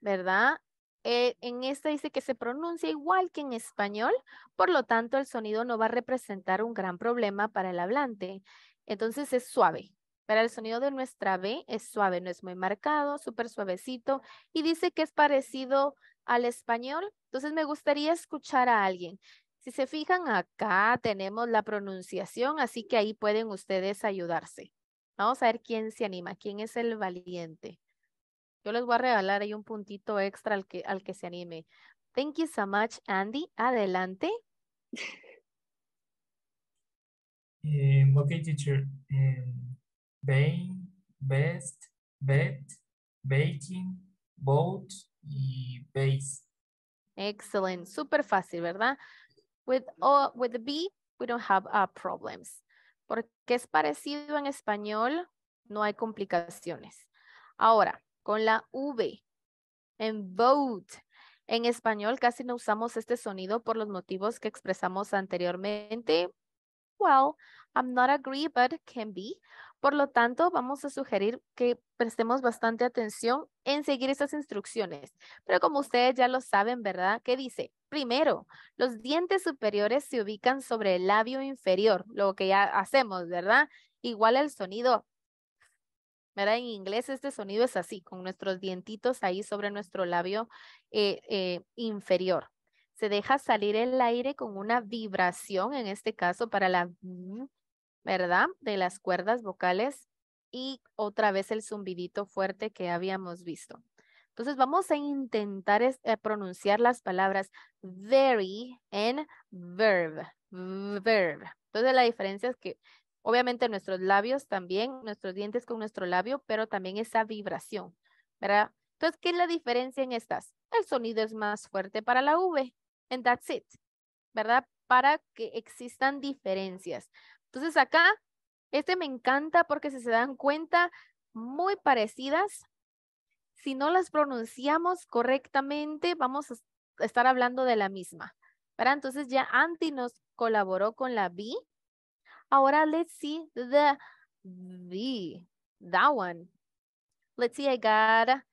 ¿Verdad? Eh, en esta dice que se pronuncia igual que en español, por lo tanto el sonido no va a representar un gran problema para el hablante. Entonces es suave. Pero el sonido de nuestra B es suave, no es muy marcado, súper suavecito. Y dice que es parecido al español. Entonces me gustaría escuchar a alguien si se fijan acá, tenemos la pronunciación, así que ahí pueden ustedes ayudarse. Vamos a ver quién se anima, quién es el valiente. Yo les voy a regalar ahí un puntito extra al que, al que se anime. Thank you so much, Andy. Adelante. Em, teacher. Em, Bane, best, bet, baking, boat y base. Excelente, súper fácil, ¿verdad? With, with B, we don't have uh, problems. Porque es parecido en español, no hay complicaciones. Ahora, con la V, en vote, en español casi no usamos este sonido por los motivos que expresamos anteriormente. Well, I'm not agree, but can be. Por lo tanto, vamos a sugerir que prestemos bastante atención en seguir estas instrucciones. Pero como ustedes ya lo saben, ¿verdad? ¿Qué dice? Primero, los dientes superiores se ubican sobre el labio inferior, lo que ya hacemos, ¿verdad? Igual el sonido ¿verdad? En inglés este sonido es así, con nuestros dientitos ahí sobre nuestro labio eh, eh, inferior. Se deja salir el aire con una vibración, en este caso para la mm, ¿verdad? De las cuerdas vocales y otra vez el zumbidito fuerte que habíamos visto. Entonces vamos a intentar eh, pronunciar las palabras very en verb, verb. Entonces la diferencia es que obviamente nuestros labios también, nuestros dientes con nuestro labio, pero también esa vibración, ¿verdad? Entonces, ¿qué es la diferencia en estas? El sonido es más fuerte para la V, and that's it, ¿verdad? Para que existan diferencias. Entonces acá, este me encanta porque si se dan cuenta, muy parecidas. Si no las pronunciamos correctamente, vamos a estar hablando de la misma. para Entonces ya Anti nos colaboró con la B. Ahora let's see the V. That one. Let's see, I got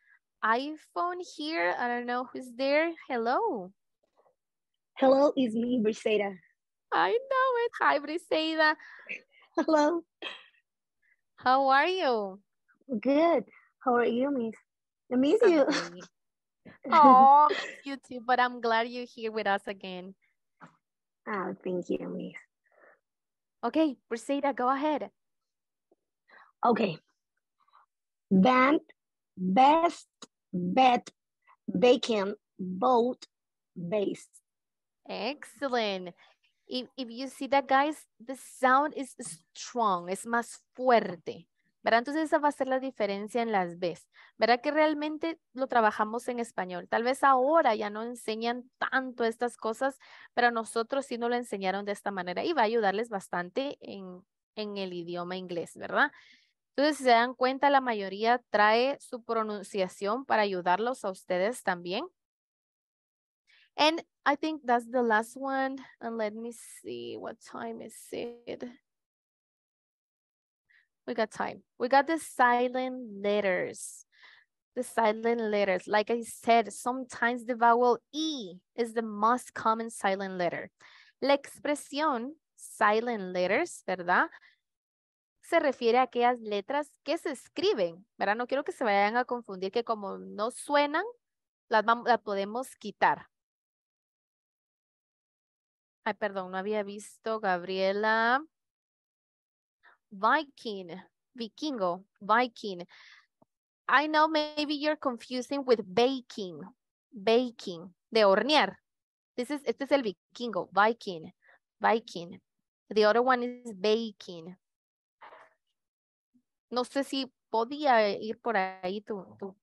iPhone here. I don't know who's there. Hello. Hello, is me, Briseda. I know it. Hi, Briseida. Hello. How are you? Good. How are you, Miss? I miss you. oh, you too, but I'm glad you're here with us again. Oh, thank you, Miss. Okay, Briseida, go ahead. Okay. Band, best, bet, bacon, boat, base. Excellent. If, you see that, guys, the sound is strong, es más fuerte. ¿verdad? Entonces esa va a ser la diferencia en las Bs. ¿Verdad que realmente lo trabajamos en español? Tal vez ahora ya no enseñan tanto estas cosas, pero nosotros sí nos lo enseñaron de esta manera y va a ayudarles bastante en, en el idioma inglés, ¿verdad? Entonces, si se dan cuenta, la mayoría trae su pronunciación para ayudarlos a ustedes también. I think that's the last one. And let me see what time is it. We got time. We got the silent letters. The silent letters. Like I said, sometimes the vowel E is the most common silent letter. La expresión silent letters, ¿verdad? se refiere a aquellas letras que se escriben, ¿verdad? No quiero que se vayan a confundir que como no suenan, las, vamos, las podemos quitar. Ay, perdón, no había visto Gabriela. Viking, vikingo, Viking. I know maybe you're confusing with baking, baking, de hornear. This este es el vikingo, Viking, Viking. The other one is baking. No sé si podía ir por ahí tu, tu,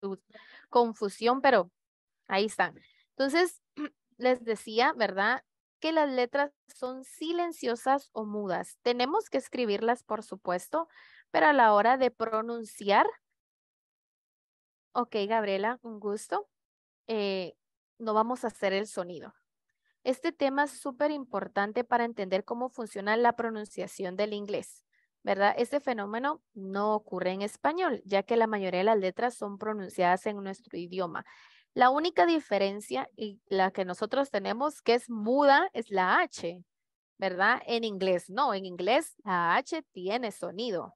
tu confusión, pero ahí están. Entonces, les decía, ¿verdad? las letras son silenciosas o mudas. Tenemos que escribirlas, por supuesto, pero a la hora de pronunciar. Ok, Gabriela, un gusto. Eh, no vamos a hacer el sonido. Este tema es súper importante para entender cómo funciona la pronunciación del inglés, ¿verdad? Este fenómeno no ocurre en español, ya que la mayoría de las letras son pronunciadas en nuestro idioma. La única diferencia y la que nosotros tenemos que es muda es la H, ¿verdad? En inglés no, en inglés la H tiene sonido.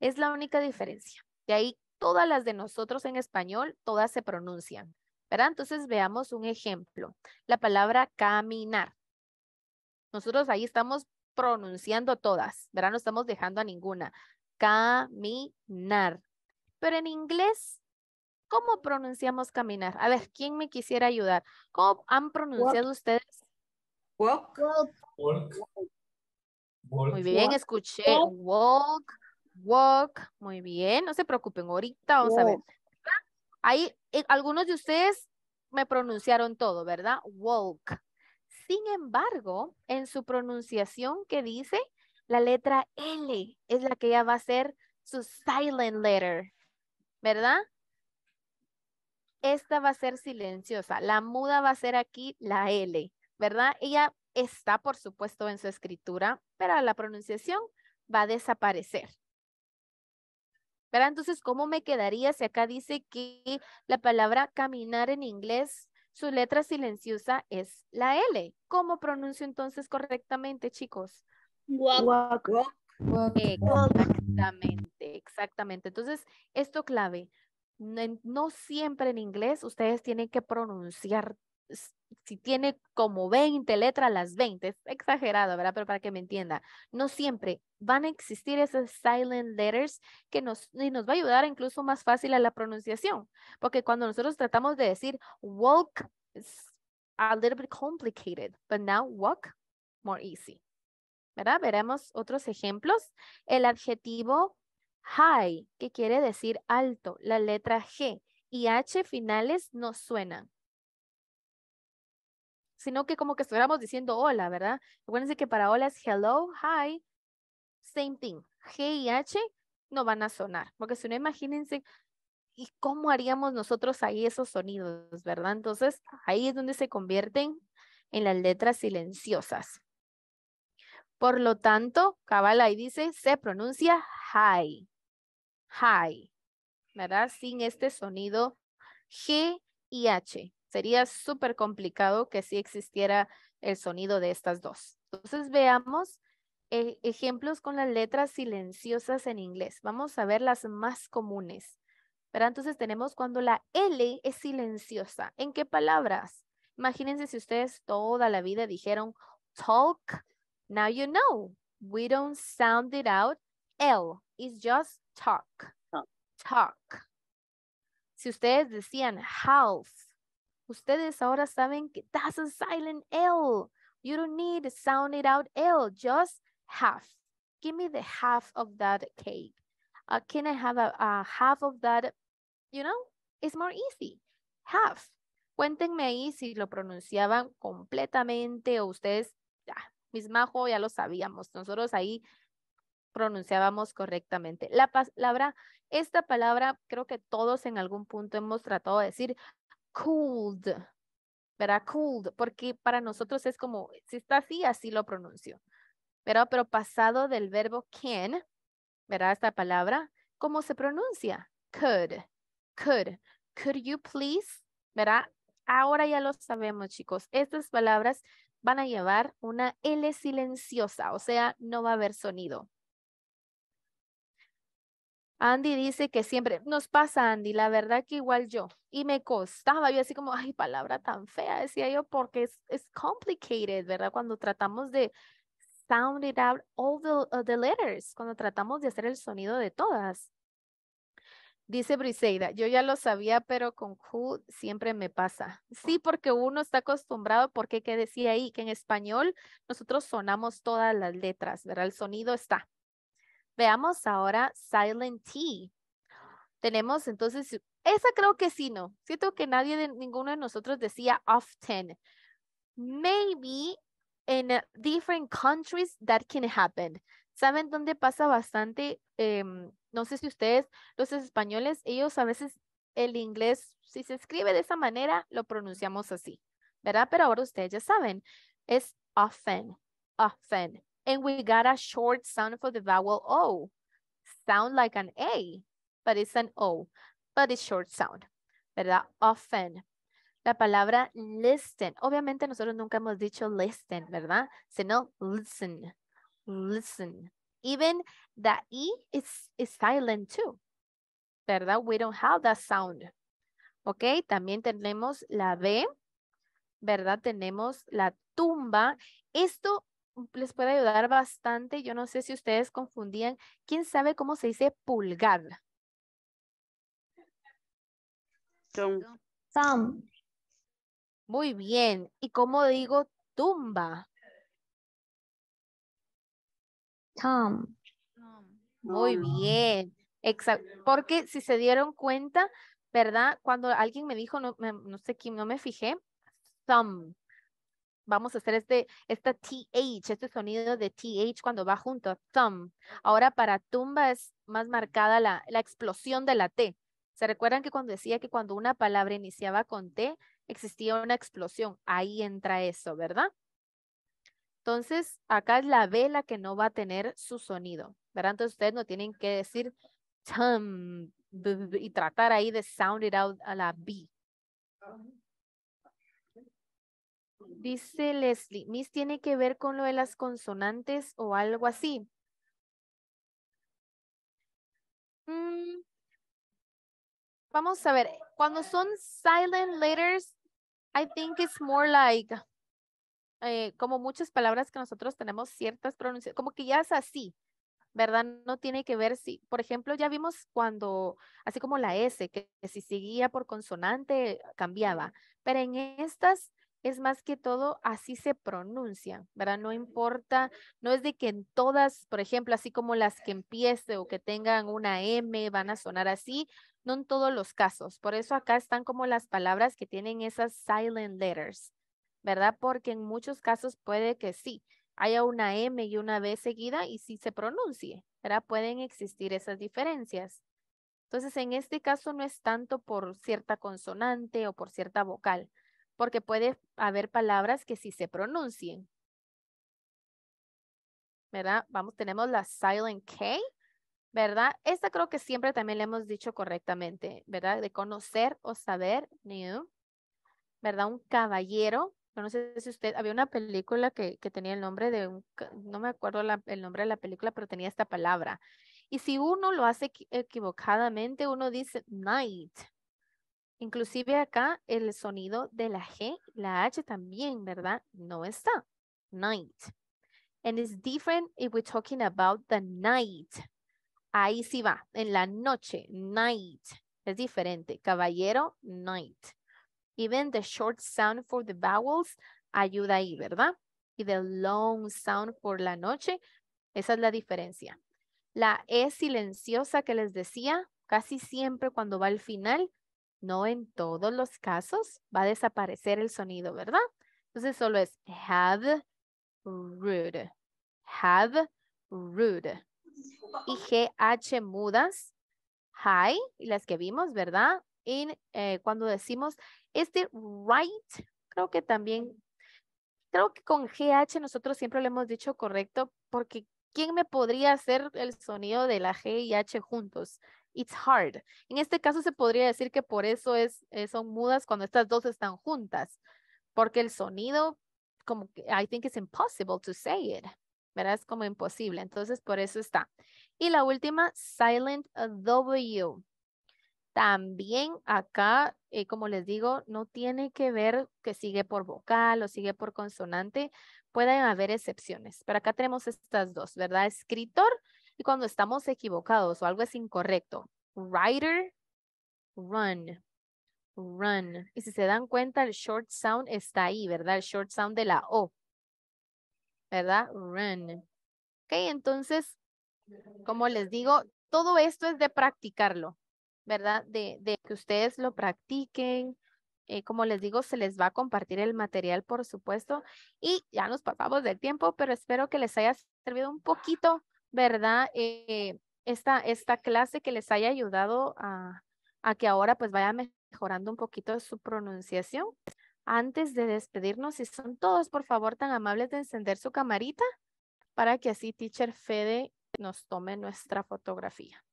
Es la única diferencia. De ahí todas las de nosotros en español, todas se pronuncian, ¿verdad? Entonces veamos un ejemplo. La palabra caminar. Nosotros ahí estamos pronunciando todas, ¿verdad? No estamos dejando a ninguna. Caminar. Pero en inglés ¿Cómo pronunciamos caminar? A ver, ¿quién me quisiera ayudar? ¿Cómo han pronunciado ustedes? Walk. Walk. Muy bien, escuché. Walk. walk. Muy bien, no se preocupen. Ahorita vamos a ver. Ahí, eh, algunos de ustedes me pronunciaron todo, ¿verdad? Walk. Sin embargo, en su pronunciación que dice, la letra L es la que ya va a ser su silent letter, ¿verdad? esta va a ser silenciosa. La muda va a ser aquí la L, ¿verdad? Ella está, por supuesto, en su escritura, pero la pronunciación va a desaparecer. ¿Verdad? Entonces, ¿cómo me quedaría si acá dice que la palabra caminar en inglés, su letra silenciosa es la L? ¿Cómo pronuncio entonces correctamente, chicos? Exactamente, exactamente. Entonces, esto clave, no siempre en inglés ustedes tienen que pronunciar, si tiene como 20 letras, las 20, es exagerado, ¿verdad? Pero para que me entienda, no siempre van a existir esas silent letters que nos, nos va a ayudar incluso más fácil a la pronunciación, porque cuando nosotros tratamos de decir walk, it's a little bit complicated, but now walk, more easy. ¿Verdad? Veremos otros ejemplos. El adjetivo Hi, que quiere decir alto. La letra G y H finales no suenan. Sino que como que estuviéramos diciendo hola, ¿verdad? Acuérdense que para hola es hello, hi, same thing. G y H no van a sonar, porque si no, imagínense, ¿y cómo haríamos nosotros ahí esos sonidos, verdad? Entonces, ahí es donde se convierten en las letras silenciosas. Por lo tanto, cabal ahí dice, se pronuncia hi. Hi, ¿verdad? Sin este sonido G y H. Sería súper complicado que si sí existiera el sonido de estas dos. Entonces veamos e-, ejemplos con las letras silenciosas en inglés. Vamos a ver las más comunes. Pero entonces tenemos cuando la L es silenciosa. ¿En qué palabras? Imagínense si ustedes toda la vida dijeron talk. Now you know. We don't sound it out. L is just talk, talk. Si ustedes decían house, ustedes ahora saben que that's a silent L. You don't need to sound it out L, just half. Give me the half of that cake. Uh, can I have a, half of that? You know, it's more easy. Half. Cuéntenme ahí si lo pronunciaban completamente o ustedes, ya, mis majo, ya lo sabíamos. Nosotros ahí pronunciábamos correctamente. La palabra, esta palabra creo que todos en algún punto hemos tratado de decir cooled, ¿verdad? Cooled, porque para nosotros es como, si está así, así lo pronuncio, ¿verdad? Pero pasado del verbo can, ¿verdad? Esta palabra, ¿cómo se pronuncia? Could, could, could you please, ¿verdad? Ahora ya lo sabemos, chicos. Estas palabras van a llevar una L silenciosa, o sea, no va a haber sonido. Andy dice que siempre nos pasa, Andy, la verdad que igual yo. Y me costaba, yo así como, ay, palabra tan fea, decía yo, porque es, complicated, ¿verdad? Cuando tratamos de sound it out all uh, the, letters, cuando tratamos de hacer el sonido de todas. Dice Briseida, yo ya lo sabía, pero con who siempre me pasa. Sí, porque uno está acostumbrado, porque que decía ahí que en español nosotros sonamos todas las letras, ¿verdad? El sonido está. Veamos ahora Silent T. Tenemos entonces, esa creo que sí, no. Siento que nadie, de, ninguno de nosotros decía often. Maybe in different countries that can happen. ¿Saben dónde pasa bastante? Em, no sé si ustedes, los españoles, ellos a veces el inglés, si se escribe de esa manera, lo pronunciamos así, ¿verdad? Pero ahora ustedes ya saben, es often, often. And we got a short sound for the vowel O. Sound like an A, but it's an O, but it's short sound, ¿verdad? Often. La palabra listen. Obviamente nosotros nunca hemos dicho listen, ¿verdad? Sino listen, listen. Even the E is, is silent too, ¿verdad? We don't have that sound. ¿Ok? También tenemos la B, ¿verdad? Tenemos la tumba. Esto Mm, les puede ayudar bastante. Yo no sé si ustedes confundían. ¿Quién sabe cómo se dice pulgar? Thumb. Muy bien. ¿Y cómo digo tumba? Thumb. Muy bien. Exacto. Porque si se dieron cuenta, ¿verdad? Cuando alguien me dijo, no, no sé quién, no me fijé, thumb vamos a hacer este, esta TH, este sonido de TH cuando va junto a thumb. Ahora para tumba es más marcada la, la explosión de la T. ¿Se recuerdan que cuando decía que cuando una palabra iniciaba con T, existía una explosión? Ahí entra eso, ¿verdad? Entonces, acá es la B la que no va a tener su sonido, ¿verdad? Entonces, ustedes no tienen que decir thumb y tratar ahí de sound it out a la B. Dice Leslie, Miss, ¿tiene que ver con lo de las consonantes o algo así? Mm. Vamos a ver, cuando son silent letters, I think it's more like, eh, como muchas palabras que nosotros tenemos ciertas pronuncias, como que ya es así, ¿verdad? No tiene que ver si, por ejemplo, ya vimos cuando, así como la S, que si seguía por consonante, cambiaba, pero en estas es más que todo así se pronuncia, ¿verdad? No importa, no es de que en todas, por ejemplo, así como las que empiece o que tengan una M van a sonar así, no en todos los casos. Por eso acá están como las palabras que tienen esas silent letters, ¿verdad? Porque en muchos casos puede que sí, haya una M y una B seguida y sí se pronuncie, ¿verdad? Pueden existir esas diferencias. Entonces, en este caso no es tanto por cierta consonante o por cierta vocal, porque puede haber palabras que si se pronuncien. ¿Verdad? Vamos, tenemos la silent K, ¿verdad? Esta creo que siempre también le hemos dicho correctamente, ¿verdad? De conocer o saber, new, ¿verdad? Un caballero. no sé si usted, había una película que, que tenía el nombre de un, no me acuerdo el nombre de la película, pero tenía esta palabra. Y si uno lo hace equivocadamente, uno dice Night. Inclusive acá el sonido de la G, la H también, ¿verdad? No está. Night. And it's different if we're talking about the night. Ahí sí va. En la noche, night. Es diferente. Caballero, night. Even the short sound for the vowels ayuda ahí, ¿verdad? Y the long sound for la noche, esa es la diferencia. La E silenciosa que les decía, casi siempre cuando va al final, no en todos los casos va a desaparecer el sonido, ¿verdad? Entonces solo es have rude, have rude. Y GH mudas, Hi, las que vimos, ¿verdad? In, eh, cuando decimos este right, creo que también, creo que con GH nosotros siempre lo hemos dicho correcto, porque ¿quién me podría hacer el sonido de la G y H juntos? It's hard. En este caso se podría decir que por eso es, eh, son mudas cuando estas dos están juntas, porque el sonido, como I think it's impossible to say it, ¿verdad? Es como imposible, entonces por eso está. Y la última, silent W. También acá, eh, como les digo, no tiene que ver que sigue por vocal o sigue por consonante. Pueden haber excepciones. Pero acá tenemos estas dos, ¿verdad? Escritor y cuando estamos equivocados o algo es incorrecto. Rider, run, run. Y si se dan cuenta, el short sound está ahí, ¿verdad? El short sound de la O, ¿verdad? Run. Ok, entonces, como les digo, todo esto es de practicarlo, ¿verdad? De, de que ustedes lo practiquen. Eh, como les digo, se les va a compartir el material, por supuesto. Y ya nos pasamos del tiempo, pero espero que les haya servido un poquito ¿verdad? Eh, esta, esta clase que les haya ayudado a, a que ahora pues vaya mejorando un poquito su pronunciación. Antes de despedirnos, si son todos por favor tan amables de encender su camarita para que así teacher Fede nos tome nuestra fotografía.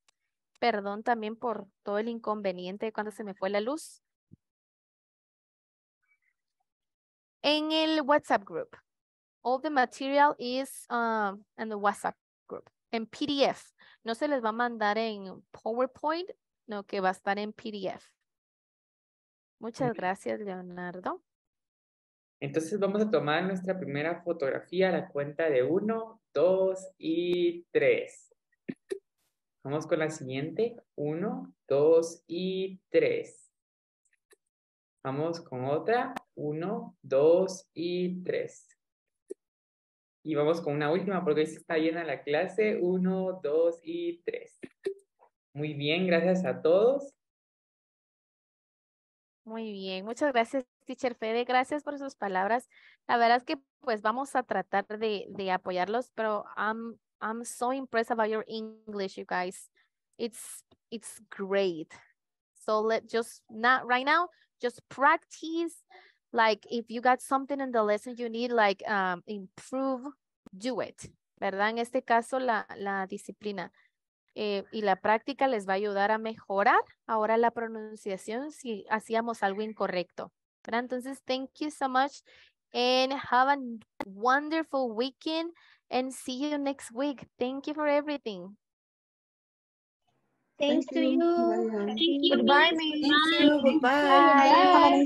Perdón también por todo el inconveniente cuando se me fue la luz. En el WhatsApp group, all the material is uh um, in the WhatsApp en PDF. No se les va a mandar en PowerPoint, no, que va a estar en PDF. Muchas gracias, Leonardo. Entonces vamos a tomar nuestra primera fotografía la cuenta de uno, dos y tres. Vamos con la siguiente. Uno, dos y tres. Vamos con otra. Uno, dos y tres. Y vamos con una última porque hoy se está llena la clase. Uno, dos y tres. Muy bien, gracias a todos. Muy bien, muchas gracias, teacher Fede. Gracias por sus palabras. La verdad es que pues vamos a tratar de, de apoyarlos, pero I'm, I'm so impressed about your English, you guys. It's, it's great. So let just, not right now, just practice like if you got something in the lesson you need like um, improve, do it, ¿verdad? En este caso la, la disciplina eh, y la práctica les va a ayudar a mejorar ahora la pronunciación si hacíamos algo incorrecto. ¿verdad? Entonces, thank you so much and have a wonderful weekend and see you next week. Thank you for everything. Thanks Thank to you. you. Thank you. Goodbye, Goodbye. Bye. Goodbye.